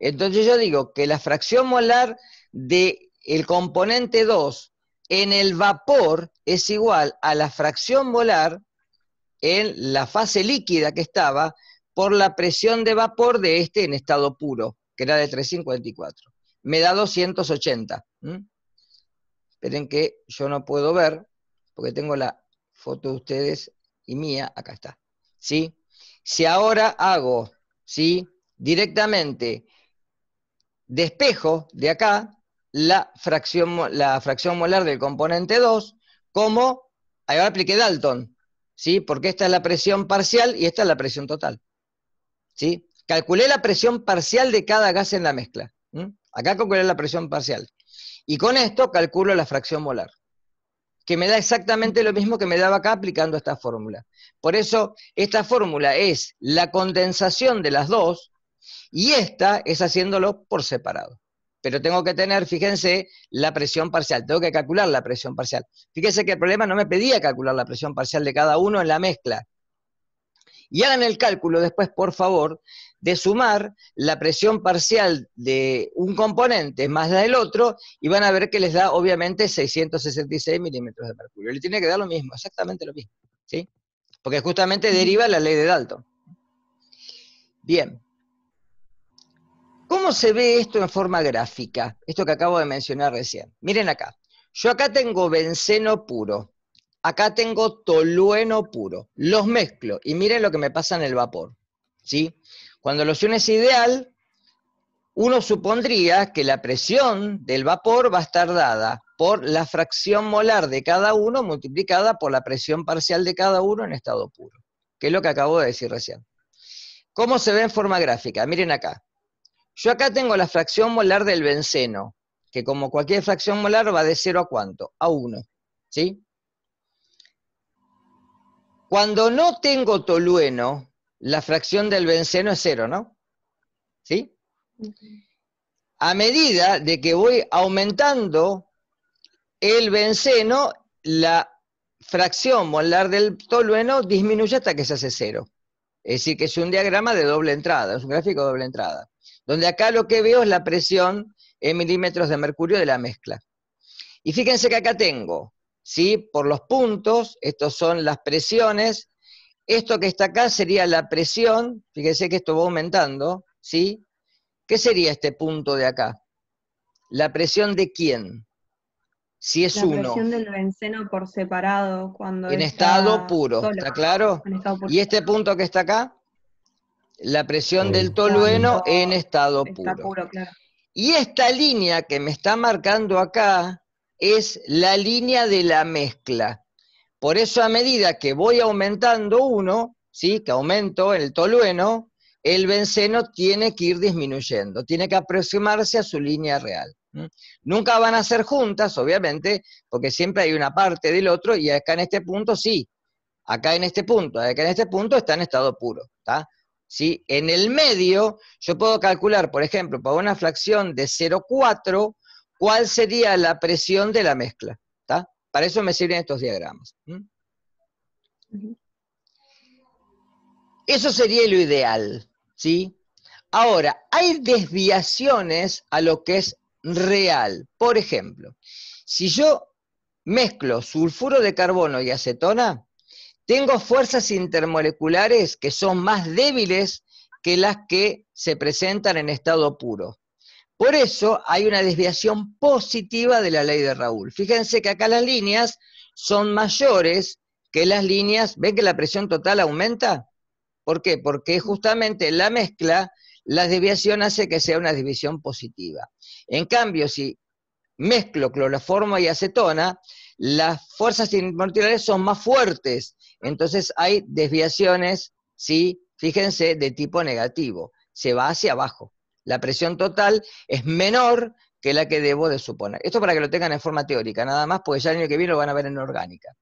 Entonces yo digo que la fracción molar de el componente 2 en el vapor es igual a la fracción molar en la fase líquida que estaba por la presión de vapor de este en estado puro, que era de 354. Me da 280. Esperen que yo no puedo ver, porque tengo la foto de ustedes y mía, acá está. ¿Sí? Si ahora hago, ¿sí? Directamente despejo de acá la fracción, la fracción molar del componente 2 como, ahora apliqué Dalton, ¿sí? Porque esta es la presión parcial y esta es la presión total. ¿Sí? Calculé la presión parcial de cada gas en la mezcla. Acá calculé la presión parcial. Y con esto calculo la fracción molar, que me da exactamente lo mismo que me daba acá aplicando esta fórmula. Por eso, esta fórmula es la condensación de las dos, y esta es haciéndolo por separado. Pero tengo que tener, fíjense, la presión parcial. Tengo que calcular la presión parcial. Fíjense que el problema no me pedía calcular la presión parcial de cada uno en la mezcla. Y hagan el cálculo después, por favor, de sumar la presión parcial de un componente más la del otro y van a ver que les da obviamente 666 milímetros de mercurio. Le tiene que dar lo mismo, exactamente lo mismo, ¿sí? Porque justamente deriva la ley de Dalton. Bien, ¿Cómo se ve esto en forma gráfica? Esto que acabo de mencionar recién. Miren acá. Yo acá tengo benceno puro. Acá tengo tolueno puro. Los mezclo y miren lo que me pasa en el vapor. ¿Sí? Cuando la opción es ideal, uno supondría que la presión del vapor va a estar dada por la fracción molar de cada uno multiplicada por la presión parcial de cada uno en estado puro, que es lo que acabo de decir recién. ¿Cómo se ve en forma gráfica? Miren acá. Yo acá tengo la fracción molar del benceno, que como cualquier fracción molar va de 0 a cuánto? A 1. ¿Sí? Cuando no tengo tolueno, la fracción del benceno es 0, ¿no? ¿Sí? A medida de que voy aumentando el benceno, la fracción molar del tolueno disminuye hasta que se hace cero. Es decir, que es un diagrama de doble entrada, es un gráfico de doble entrada donde acá lo que veo es la presión en milímetros de mercurio de la mezcla. Y fíjense que acá tengo, ¿sí? Por los puntos, estos son las presiones, esto que está acá sería la presión, fíjense que esto va aumentando, ¿sí? ¿Qué sería este punto de acá? ¿La presión de quién? Si es la presión del benceno por separado cuando en estado puro, ¿está claro? ¿Y este punto que está acá? la presión del tolueno en estado puro. Y esta línea que me está marcando acá es la línea de la mezcla. Por eso a medida que voy aumentando uno, ¿sí? que aumento el tolueno, el benceno tiene que ir disminuyendo, tiene que aproximarse a su línea real. Nunca van a ser juntas, obviamente, porque siempre hay una parte del otro y acá en este punto sí, acá en este punto, acá en este punto está en estado puro. ¿está? En el medio, yo puedo calcular, por ejemplo, para una fracción de 0,4, cuál sería la presión de la mezcla. Para eso me sirven estos diagramas. Eso sería lo ideal, Ahora, hay desviaciones a lo que es real. Por ejemplo, si yo mezclo sulfuro de carbono y acetona, tengo fuerzas intermoleculares que son más débiles que las que se presentan en estado puro. Por eso hay una desviación positiva de la ley de Raúl. Fíjense que acá las líneas son mayores que las líneas, ¿ven que la presión total aumenta? ¿Por qué? Porque justamente la mezcla, la desviación hace que sea una división positiva. En cambio, si mezclo cloroformo y acetona, las fuerzas inmortales son más fuertes. Entonces hay desviaciones, ¿sí? Fíjense, de tipo negativo. Se va hacia abajo. La presión total es menor que la que debo de suponer. Esto para que lo tengan en forma teórica, nada más, porque ya el año que viene lo van a ver en orgánica.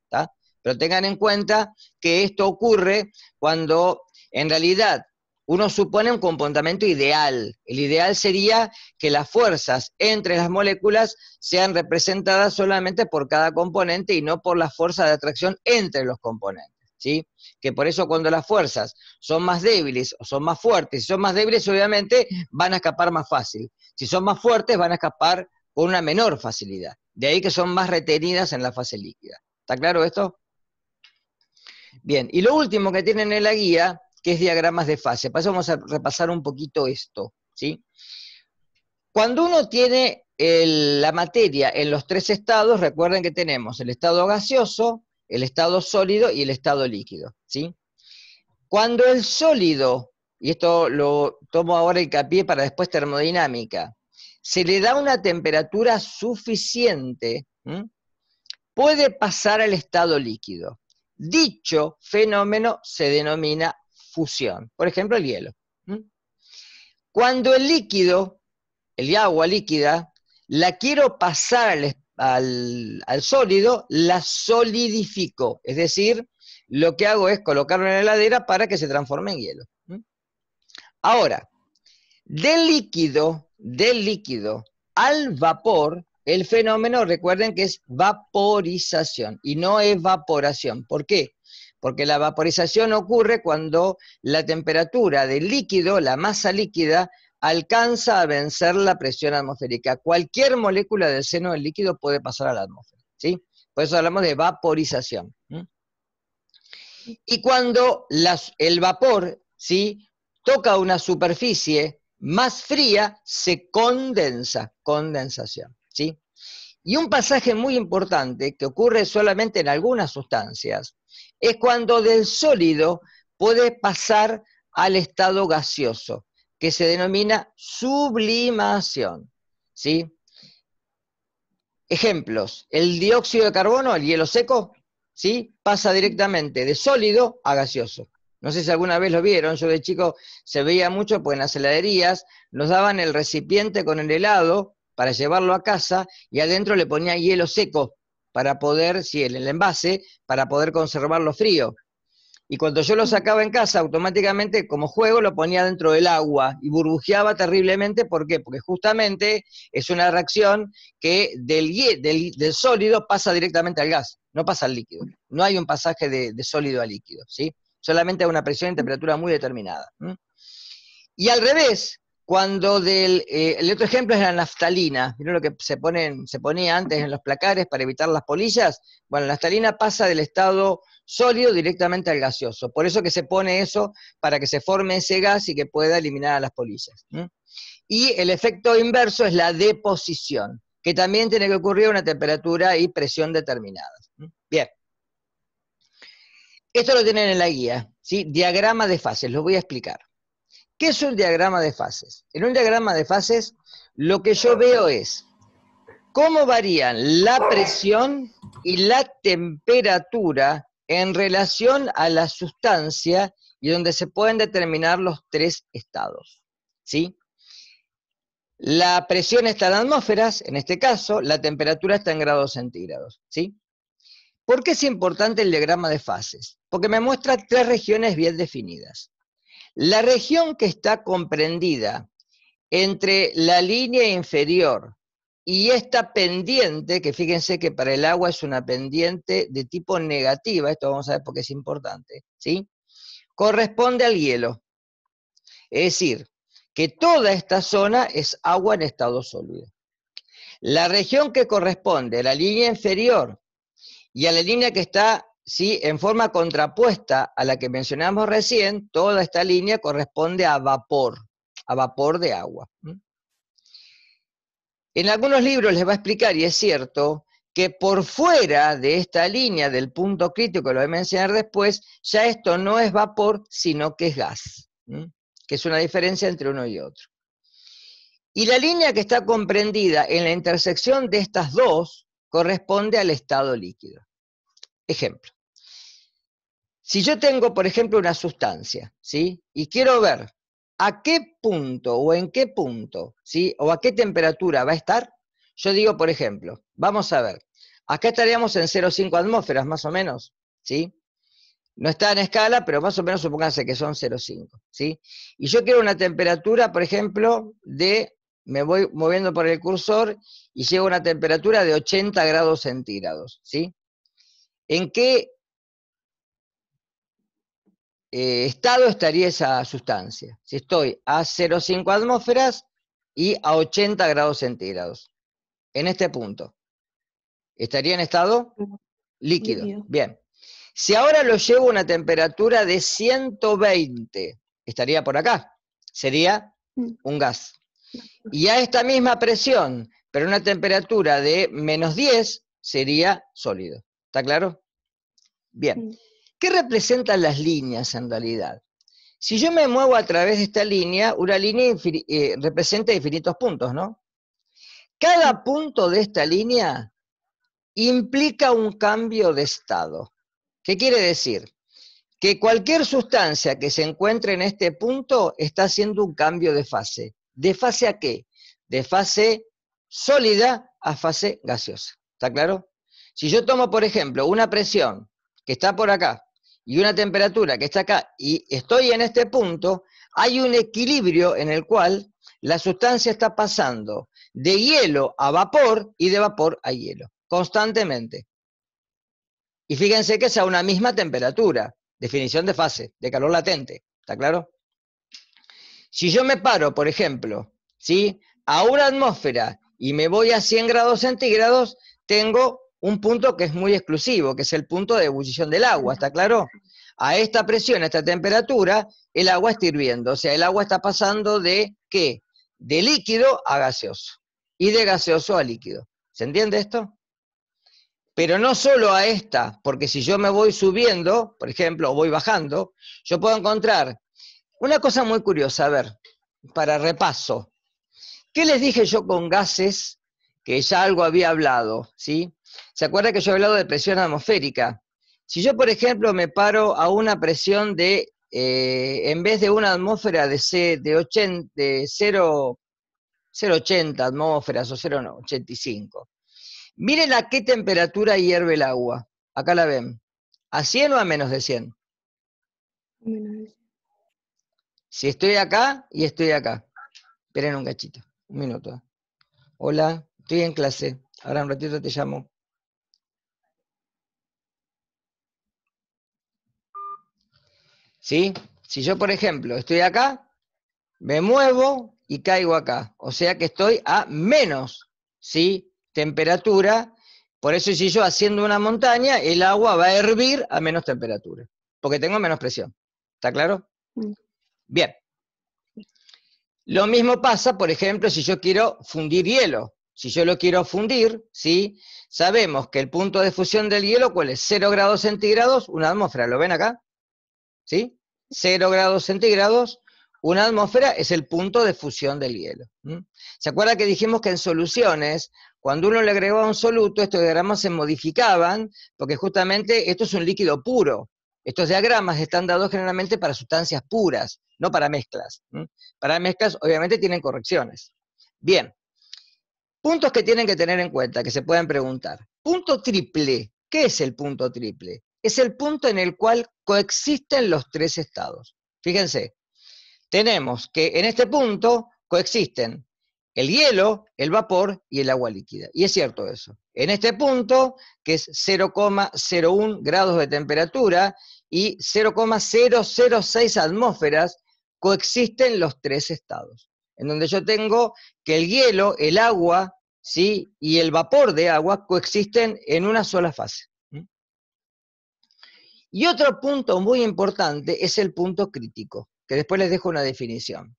Pero tengan en cuenta que esto ocurre cuando en realidad uno supone un comportamiento ideal. El ideal sería que las fuerzas entre las moléculas sean representadas solamente por cada componente y no por la fuerza de atracción entre los componentes. ¿sí? Que por eso cuando las fuerzas son más débiles o son más fuertes, si son más débiles obviamente van a escapar más fácil. Si son más fuertes van a escapar con una menor facilidad. De ahí que son más retenidas en la fase líquida. ¿Está claro esto? Bien, y lo último que tienen en la guía que es diagramas de fase. Para vamos a repasar un poquito esto, ¿sí? Cuando uno tiene la materia en los tres estados, recuerden que tenemos el estado gaseoso, el estado sólido y el estado líquido, ¿sí? Cuando el sólido, y esto lo tomo ahora hincapié para después termodinámica, se le da una temperatura suficiente, puede pasar al estado líquido. Dicho fenómeno se denomina por ejemplo el hielo. Cuando el líquido, el agua líquida, la quiero pasar al, sólido, la solidifico, es decir, lo que hago es colocarlo en la heladera para que se transforme en hielo. Ahora, del líquido, del líquido al vapor, el fenómeno, recuerden que es vaporización y no evaporación. ¿Por qué? porque la vaporización ocurre cuando la temperatura del líquido, la masa líquida, alcanza a vencer la presión atmosférica. Cualquier molécula del seno del líquido puede pasar a la atmósfera, ¿sí? Por eso hablamos de vaporización. Y cuando el vapor, ¿sí? Toca una superficie más fría, se condensa, condensación, ¿sí? Y un pasaje muy importante que ocurre solamente en algunas sustancias es cuando del sólido puede pasar al estado gaseoso, que se denomina sublimación. ¿sí? Ejemplos, el dióxido de carbono, el hielo seco, ¿sí? pasa directamente de sólido a gaseoso. No sé si alguna vez lo vieron, yo de chico se veía mucho, pues en las heladerías nos daban el recipiente con el helado para llevarlo a casa y adentro le ponía hielo seco para poder, si el, el envase, para poder conservarlo frío. Y cuando yo lo mm. sacaba en casa, automáticamente, como juego, lo ponía dentro del agua y burbujeaba terriblemente. ¿Por qué? Porque justamente es una reacción que del, del, sólido pasa directamente al gas, no pasa al líquido. No hay un pasaje de, sólido a líquido, ¿sí? Solamente a una presión y temperatura muy determinada. Y al revés, cuando del, eh, el otro ejemplo es la naftalina, miren lo que se, ponen, se ponía antes en los placares para evitar las polillas, bueno, la naftalina pasa del estado sólido directamente al gaseoso, por eso que se pone eso para que se forme ese gas y que pueda eliminar a las polillas. Y el efecto inverso es la deposición, que también tiene que ocurrir a una temperatura y presión determinadas. Bien. Esto lo tienen en la guía, ¿sí? Diagrama de fases, lo voy a explicar. ¿Qué es un diagrama de fases? En un diagrama de fases, lo que yo veo es cómo varían la presión y la temperatura en relación a la sustancia y donde se pueden determinar los tres estados. La presión está en atmósferas, en este caso, la temperatura está en grados centígrados. ¿Sí? ¿Por qué es importante el diagrama de fases? Porque me muestra tres regiones bien definidas. La región que está comprendida entre la línea inferior y esta pendiente, que fíjense que para el agua es una pendiente de tipo negativa, esto vamos a ver porque es importante, ¿sí? Corresponde al hielo. Es decir, que toda esta zona es agua en estado sólido. La región que corresponde a la línea inferior y a la línea que está en forma contrapuesta a la que mencionamos recién, toda esta línea corresponde a vapor, a vapor de agua. En algunos libros les va a explicar, y es cierto, que por fuera de esta línea del punto crítico, lo voy a mencionar después, ya esto no es vapor, sino que es gas, que es una diferencia entre uno y otro. Y la línea que está comprendida en la intersección de estas dos corresponde al estado líquido. Ejemplo. Si yo tengo, por ejemplo, una sustancia, ¿sí? Y quiero ver a qué punto o en qué punto, ¿sí? O a qué temperatura va a estar, yo digo, por ejemplo, vamos a ver, acá estaríamos en 0,5 atmósferas más o menos, ¿sí? No está en escala, pero más o menos supónganse que son 0,5, ¿sí? Y yo quiero una temperatura, por ejemplo, de, me voy moviendo por el cursor y llego a una temperatura de 80 grados centígrados, ¿sí? ¿En qué eh, estado estaría esa sustancia. Si estoy a 0,5 atmósferas y a 80 grados centígrados. En este punto. Estaría en estado líquido. Bien. Si ahora lo llevo a una temperatura de 120, estaría por acá. Sería mm. un gas. Y a esta misma presión, pero una temperatura de menos 10, sería sólido. ¿Está claro? Bien. ¿Qué representan las líneas en realidad? Si yo me muevo a través de esta línea, una línea eh, representa infinitos puntos, ¿no? Cada punto de esta línea implica un cambio de estado. ¿Qué quiere decir? Que cualquier sustancia que se encuentre en este punto está haciendo un cambio de fase. ¿De fase a qué? De fase sólida a fase gaseosa. ¿Está claro? Si yo tomo, por ejemplo, una presión que está por acá y una temperatura que está acá y estoy en este punto, hay un equilibrio en el cual la sustancia está pasando de hielo a vapor y de vapor a hielo, constantemente. Y fíjense que es a una misma temperatura, definición de fase, de calor latente, ¿está claro? Si yo me paro, por ejemplo, ¿sí? a una atmósfera y me voy a 100 grados centígrados, tengo un punto que es muy exclusivo, que es el punto de ebullición del agua, ¿está claro? A esta presión, a esta temperatura, el agua está hirviendo, o sea, el agua está pasando de qué? De líquido a gaseoso y de gaseoso a líquido. ¿Se entiende esto? Pero no solo a esta, porque si yo me voy subiendo, por ejemplo, o voy bajando, yo puedo encontrar una cosa muy curiosa, a ver, para repaso. ¿Qué les dije yo con gases? Que ya algo había hablado, ¿sí? ¿Se acuerda que yo he hablado de presión atmosférica? Si yo, por ejemplo, me paro a una presión de, eh, en vez de una atmósfera de, de, 80, de 0, 0,80 atmósferas o 0,85, miren a qué temperatura hierve el agua. Acá la ven. ¿A 100 o a menos de 100? Menos de 100. Si estoy acá y estoy acá. Esperen un cachito, un minuto. Hola, estoy en clase. Ahora un ratito te llamo. ¿Sí? Si yo, por ejemplo, estoy acá, me muevo y caigo acá. O sea que estoy a menos, ¿sí? Temperatura. Por eso si yo haciendo una montaña, el agua va a hervir a menos temperatura, porque tengo menos presión. ¿Está claro? Mm. Bien. Lo mismo pasa, por ejemplo, si yo quiero fundir hielo. Si yo lo quiero fundir, ¿sí? Sabemos que el punto de fusión del hielo, ¿cuál es? 0 grados centígrados, una atmósfera. ¿Lo ven acá? ¿Sí? cero grados centígrados, una atmósfera es el punto de fusión del hielo. ¿Se acuerda que dijimos que en soluciones, cuando uno le agregaba un soluto, estos diagramas se modificaban, porque justamente esto es un líquido puro. Estos diagramas están dados generalmente para sustancias puras, no para mezclas. Para mezclas, obviamente, tienen correcciones. Bien, puntos que tienen que tener en cuenta, que se pueden preguntar. Punto triple, ¿qué es el punto triple? es el punto en el cual coexisten los tres estados. Fíjense, tenemos que en este punto coexisten el hielo, el vapor y el agua líquida. Y es cierto eso. En este punto, que es 0,01 grados de temperatura y 0,006 atmósferas, coexisten los tres estados. En donde yo tengo que el hielo, el agua ¿sí? y el vapor de agua coexisten en una sola fase. Y otro punto muy importante es el punto crítico, que después les dejo una definición.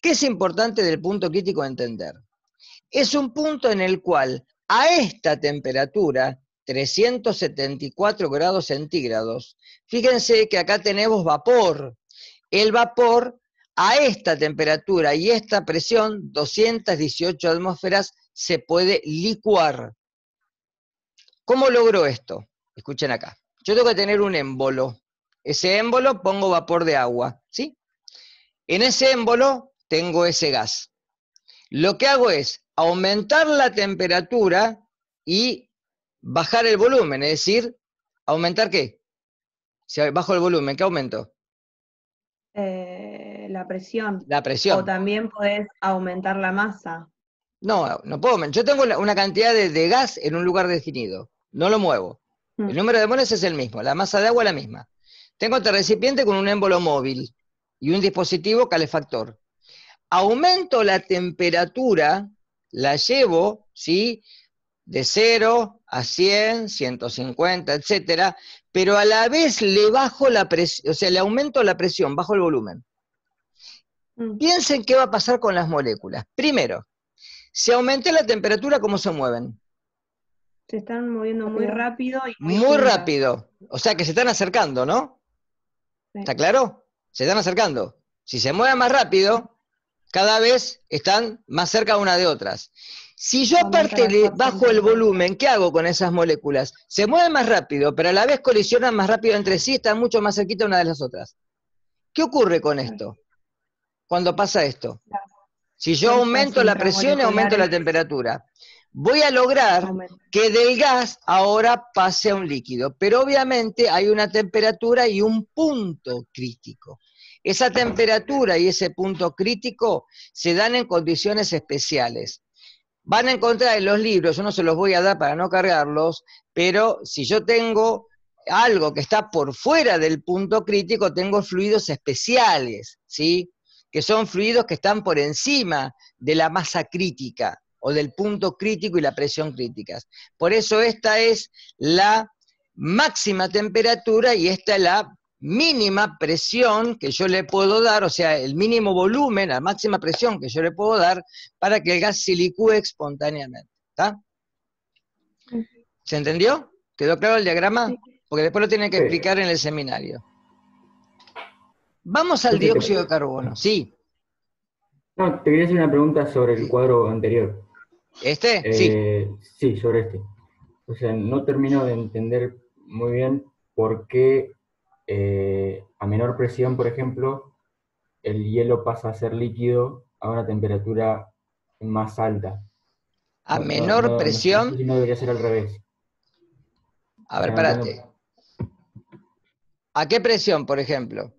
¿Qué es importante del punto crítico entender? Es un punto en el cual a esta temperatura, 374 grados centígrados, fíjense que acá tenemos vapor. El vapor a esta temperatura y esta presión, 218 atmósferas, se puede licuar. ¿Cómo logró esto? Escuchen acá. Yo tengo que tener un émbolo. Ese émbolo pongo vapor de agua, ¿sí? En ese émbolo tengo ese gas. Lo que hago es aumentar la temperatura y bajar el volumen, es decir, aumentar qué? Si bajo el volumen, ¿qué aumento? Eh, la presión. La presión. O también puedes aumentar la masa. No, no puedo. Yo tengo una cantidad de gas en un lugar definido. No lo muevo. El mm. número de moles es el mismo, la masa de agua es la misma. Tengo este recipiente con un émbolo móvil y un dispositivo calefactor. Aumento la temperatura, la llevo, ¿sí? De 0 a 100, 150, etcétera, pero a la vez le bajo la presión, o sea, le aumento la presión, bajo el volumen. Mm. Piensen qué va a pasar con las moléculas. Primero, si aumenté la temperatura, ¿cómo se mueven? Se están moviendo muy rápido. Y muy, rápido. O sea que se están acercando, ¿no? ¿Está claro? Se están acercando. Si se mueven más rápido, cada vez están más cerca una de otras. Si yo aparte de bajo el volumen, ¿qué hago con esas moléculas? Se mueven más rápido, pero a la vez colisionan más rápido entre sí, están mucho más cerquita una de las otras. ¿Qué ocurre con esto? Cuando pasa esto. Si yo aumento la presión, y aumento la temperatura voy a lograr que del gas ahora pase a un líquido, pero obviamente hay una temperatura y un punto crítico. Esa temperatura y ese punto crítico se dan en condiciones especiales. Van a encontrar en los libros, yo no se los voy a dar para no cargarlos, pero si yo tengo algo que está por fuera del punto crítico, tengo fluidos especiales, ¿sí? Que son fluidos que están por encima de la masa crítica o del punto crítico y la presión críticas. Por eso esta es la máxima temperatura y esta es la mínima presión que yo le puedo dar, o sea, el mínimo volumen, la máxima presión que yo le puedo dar para que el gas se espontáneamente. ¿Se entendió? ¿Quedó claro el diagrama? Porque después lo tienen que explicar en el seminario. Vamos al dióxido de carbono, sí. No, te quería hacer una pregunta sobre el cuadro anterior. ¿Este? sí. Eh, sí, sobre este. O sea, no termino de entender muy bien por qué eh, a menor presión, por ejemplo, el hielo pasa a ser líquido a una temperatura más alta. A menor presión. No, debería ser al revés. A ver, ah, espérate. ¿A qué presión, por ejemplo?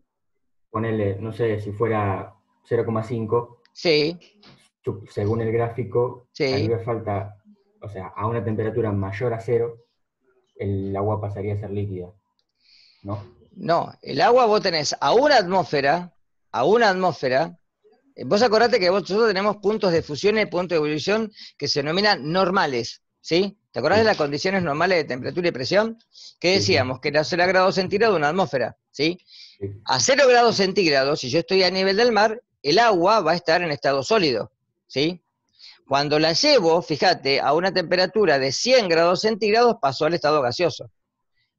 Ponele, no sé, si fuera 0,5. Sí según el gráfico, falta, o sea, a una temperatura mayor a cero, el agua pasaría a ser líquida, ¿no? No, el agua vos tenés a una atmósfera, a una atmósfera, eh, vos acordate que nosotros tenemos puntos de fusión y puntos de ebullición que se denominan normales, ¿sí? ¿Te acordás de las condiciones normales de temperatura y presión? Que decíamos que era 0 grados centígrados una atmósfera, ¿sí? A 0 grados centígrados, si yo estoy a nivel del mar, el agua va a estar en estado sólido. ¿sí? Cuando la llevo, fíjate, a una temperatura de 100 grados centígrados pasó al estado gaseoso.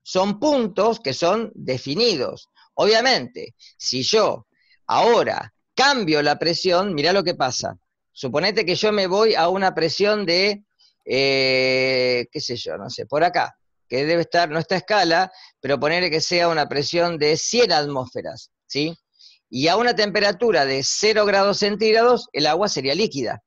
Son puntos que son definidos. Obviamente, si yo ahora cambio la presión, mirá lo que pasa. Suponete que yo me voy a una presión de, eh, qué sé yo, no sé, por acá, que debe estar, nuestra escala, pero ponerle que sea una presión de 100 atmósferas, ¿sí? y a una temperatura de 0 grados centígrados el agua sería líquida.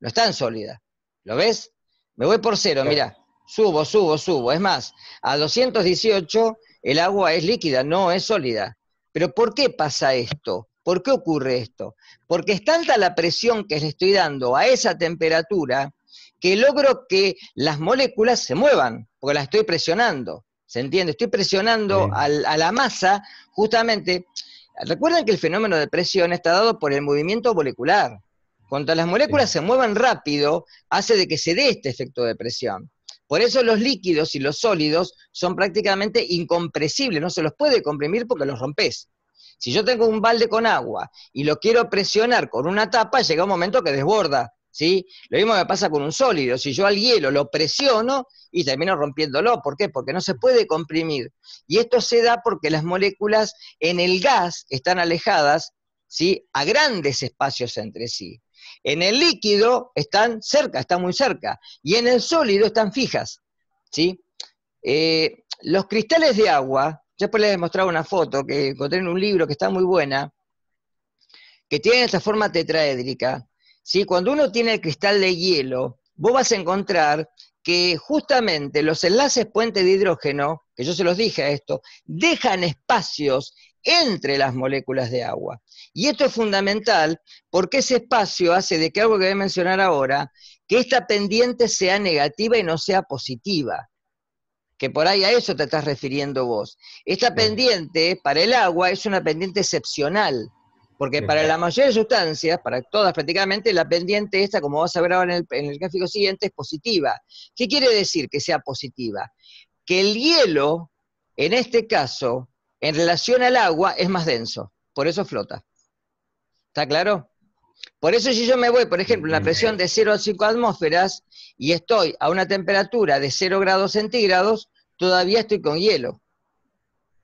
No es tan sólida. ¿Lo ves? Me voy por cero, mira. Subo, subo, subo. Es más, a 218 el agua es líquida, no es sólida. Pero ¿por qué pasa esto? ¿Por qué ocurre esto? Porque es tanta la presión que le estoy dando a esa temperatura que logro que las moléculas se muevan, porque las estoy presionando. ¿Se entiende? Estoy presionando a la masa justamente Recuerden que el fenómeno de presión está dado por el movimiento molecular. Cuando las moléculas se muevan rápido, hace de que se dé este efecto de presión. Por eso los líquidos y los sólidos son prácticamente incompresibles, no se los puede comprimir porque los rompes. Si yo tengo un balde con agua y lo quiero presionar con una tapa, llega un momento que desborda. Lo mismo me pasa con un sólido, si yo al hielo lo presiono y termino rompiéndolo, ¿por qué? Porque no se puede comprimir. Y esto se da porque las moléculas en el gas están alejadas, ¿sí? A grandes espacios entre sí. En el líquido están cerca, están muy cerca, y en el sólido están fijas, ¿sí? Eh, los cristales de agua, ya después les he mostrado una foto que encontré en un libro que está muy buena, que tiene esta forma tetraédrica, cuando uno tiene el cristal de hielo, vos vas a encontrar que justamente los enlaces puente de hidrógeno, que yo se los dije a esto, dejan espacios entre las moléculas de agua. Y esto es fundamental porque ese espacio hace de que algo que voy a mencionar ahora, que esta pendiente sea negativa y no sea positiva. Que por ahí a eso te estás refiriendo vos. Esta pendiente para el agua es una pendiente excepcional. Porque para la mayoría de sustancias, para todas prácticamente, la pendiente esta, como vas a ver ahora en el, gráfico siguiente, es positiva. ¿Qué quiere decir que sea positiva? Que el hielo, en este caso, en relación al agua, es más denso. Por eso flota. ¿Está claro? Por eso si yo me voy, por ejemplo, a una presión de 0 a 5 atmósferas y estoy a una temperatura de 0 grados centígrados, todavía estoy con hielo.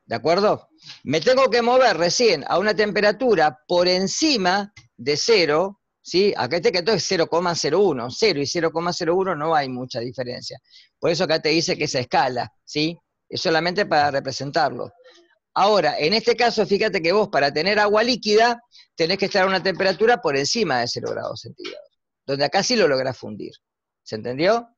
¿De acuerdo? me tengo que mover recién a una temperatura por encima de cero, ¿sí? Acá este que todo es 0,01, 0 y 0,01 no hay mucha diferencia. Por eso acá te dice que se escala, ¿sí? Es solamente para representarlo. Ahora, en este caso, fíjate que vos para tener agua líquida tenés que estar a una temperatura por encima de 0 grados centígrados, donde acá sí lo lográs fundir. ¿Se entendió?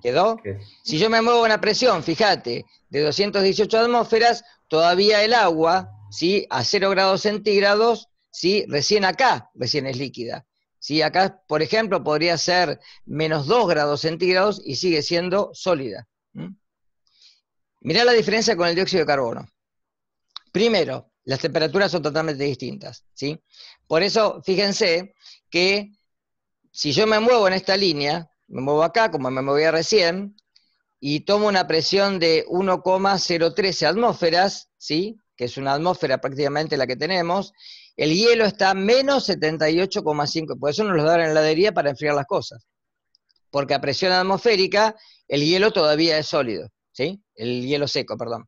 ¿Quedó? Si yo me muevo a una presión, fíjate, de 218 atmósferas, todavía el agua, ¿sí? A 0 grados centígrados, ¿sí? Recién acá, recién es líquida. si Acá, por ejemplo, podría ser menos 2 grados centígrados y sigue siendo sólida. mira Mirá la diferencia con el dióxido de carbono. Primero, las temperaturas son totalmente distintas. ¿sí? Por eso, fíjense que si yo me muevo en esta línea, me muevo acá como me movía recién, y tomo una presión de 1,013 atmósferas, ¿sí? que es una atmósfera prácticamente la que tenemos, el hielo está a menos 78,5. Por eso nos lo dan en la heladería para enfriar las cosas. Porque a presión atmosférica el hielo todavía es sólido, ¿sí? El hielo seco, perdón.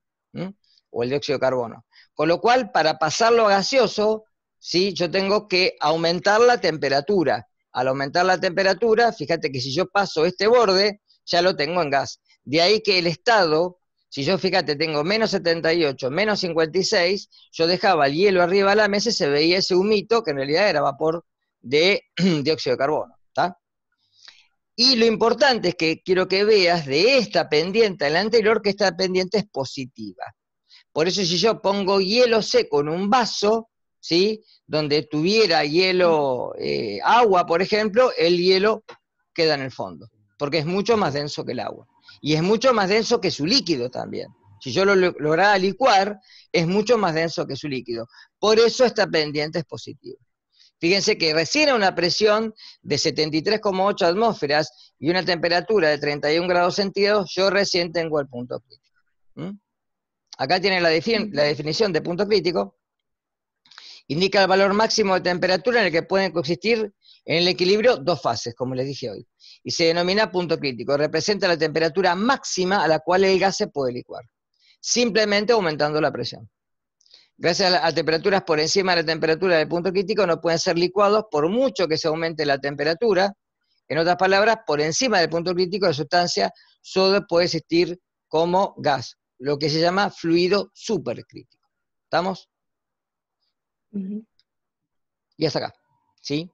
O el dióxido de carbono. Con lo cual, para pasarlo a gaseoso, ¿sí? Yo tengo que aumentar la temperatura. Al aumentar la temperatura, fíjate que si yo paso este borde, ya lo tengo en gas. De ahí que el Estado, si yo fíjate, tengo menos 78, menos 56, yo dejaba el hielo arriba de la mesa y se veía ese humito que en realidad era vapor de dióxido de carbono. Y lo importante es que quiero que veas de esta pendiente de la anterior que esta pendiente es positiva. Por eso si yo pongo hielo seco en un vaso, ¿sí? donde tuviera hielo, eh, agua, por ejemplo, el hielo queda en el fondo, porque es mucho más denso que el agua y es mucho más denso que su líquido también. Si yo lo lograra licuar, es mucho más denso que su líquido. Por eso esta pendiente es positiva. Fíjense que recién a una presión de 73,8 atmósferas y una temperatura de 31 grados centígrados, yo recién tengo el punto crítico. Acá tiene la, la definición de punto crítico. Indica el valor máximo de temperatura en el que pueden coexistir en el equilibrio dos fases, como les dije hoy y se denomina punto crítico. Representa la temperatura máxima a la cual el gas se puede licuar, simplemente aumentando la presión. Gracias a, temperaturas por encima de la temperatura del punto crítico no pueden ser licuados por mucho que se aumente la temperatura. En otras palabras, por encima del punto crítico de sustancia solo puede existir como gas, lo que se llama fluido supercrítico. ¿Estamos? Y hasta acá. ¿Sí?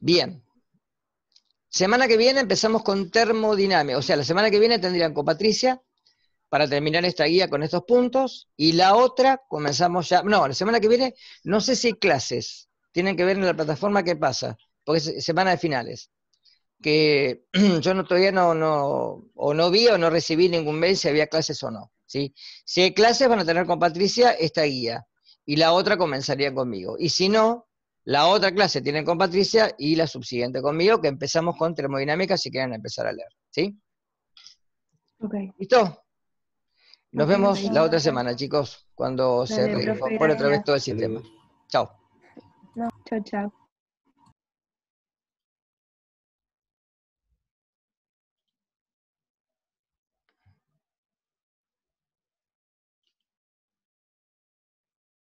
Bien. Semana que viene empezamos con termodinámica, o sea, la semana que viene tendrían con Patricia para terminar esta guía con estos puntos y la otra comenzamos ya, no, la semana que viene no sé si clases, tienen que ver en la plataforma qué pasa, porque es semana de finales, que yo no, todavía no, no, o no vi o no recibí ningún mail si había clases o no, ¿sí? Si hay clases van a tener con Patricia esta guía y la otra comenzaría conmigo, y si no, la otra clase tienen con Patricia y la subsiguiente conmigo, que empezamos con termodinámica si quieren empezar a leer. ¿Sí? ¿Listo? Nos vemos la otra semana, chicos, cuando se por otra vez todo el sistema. Chao. No, chao, chao.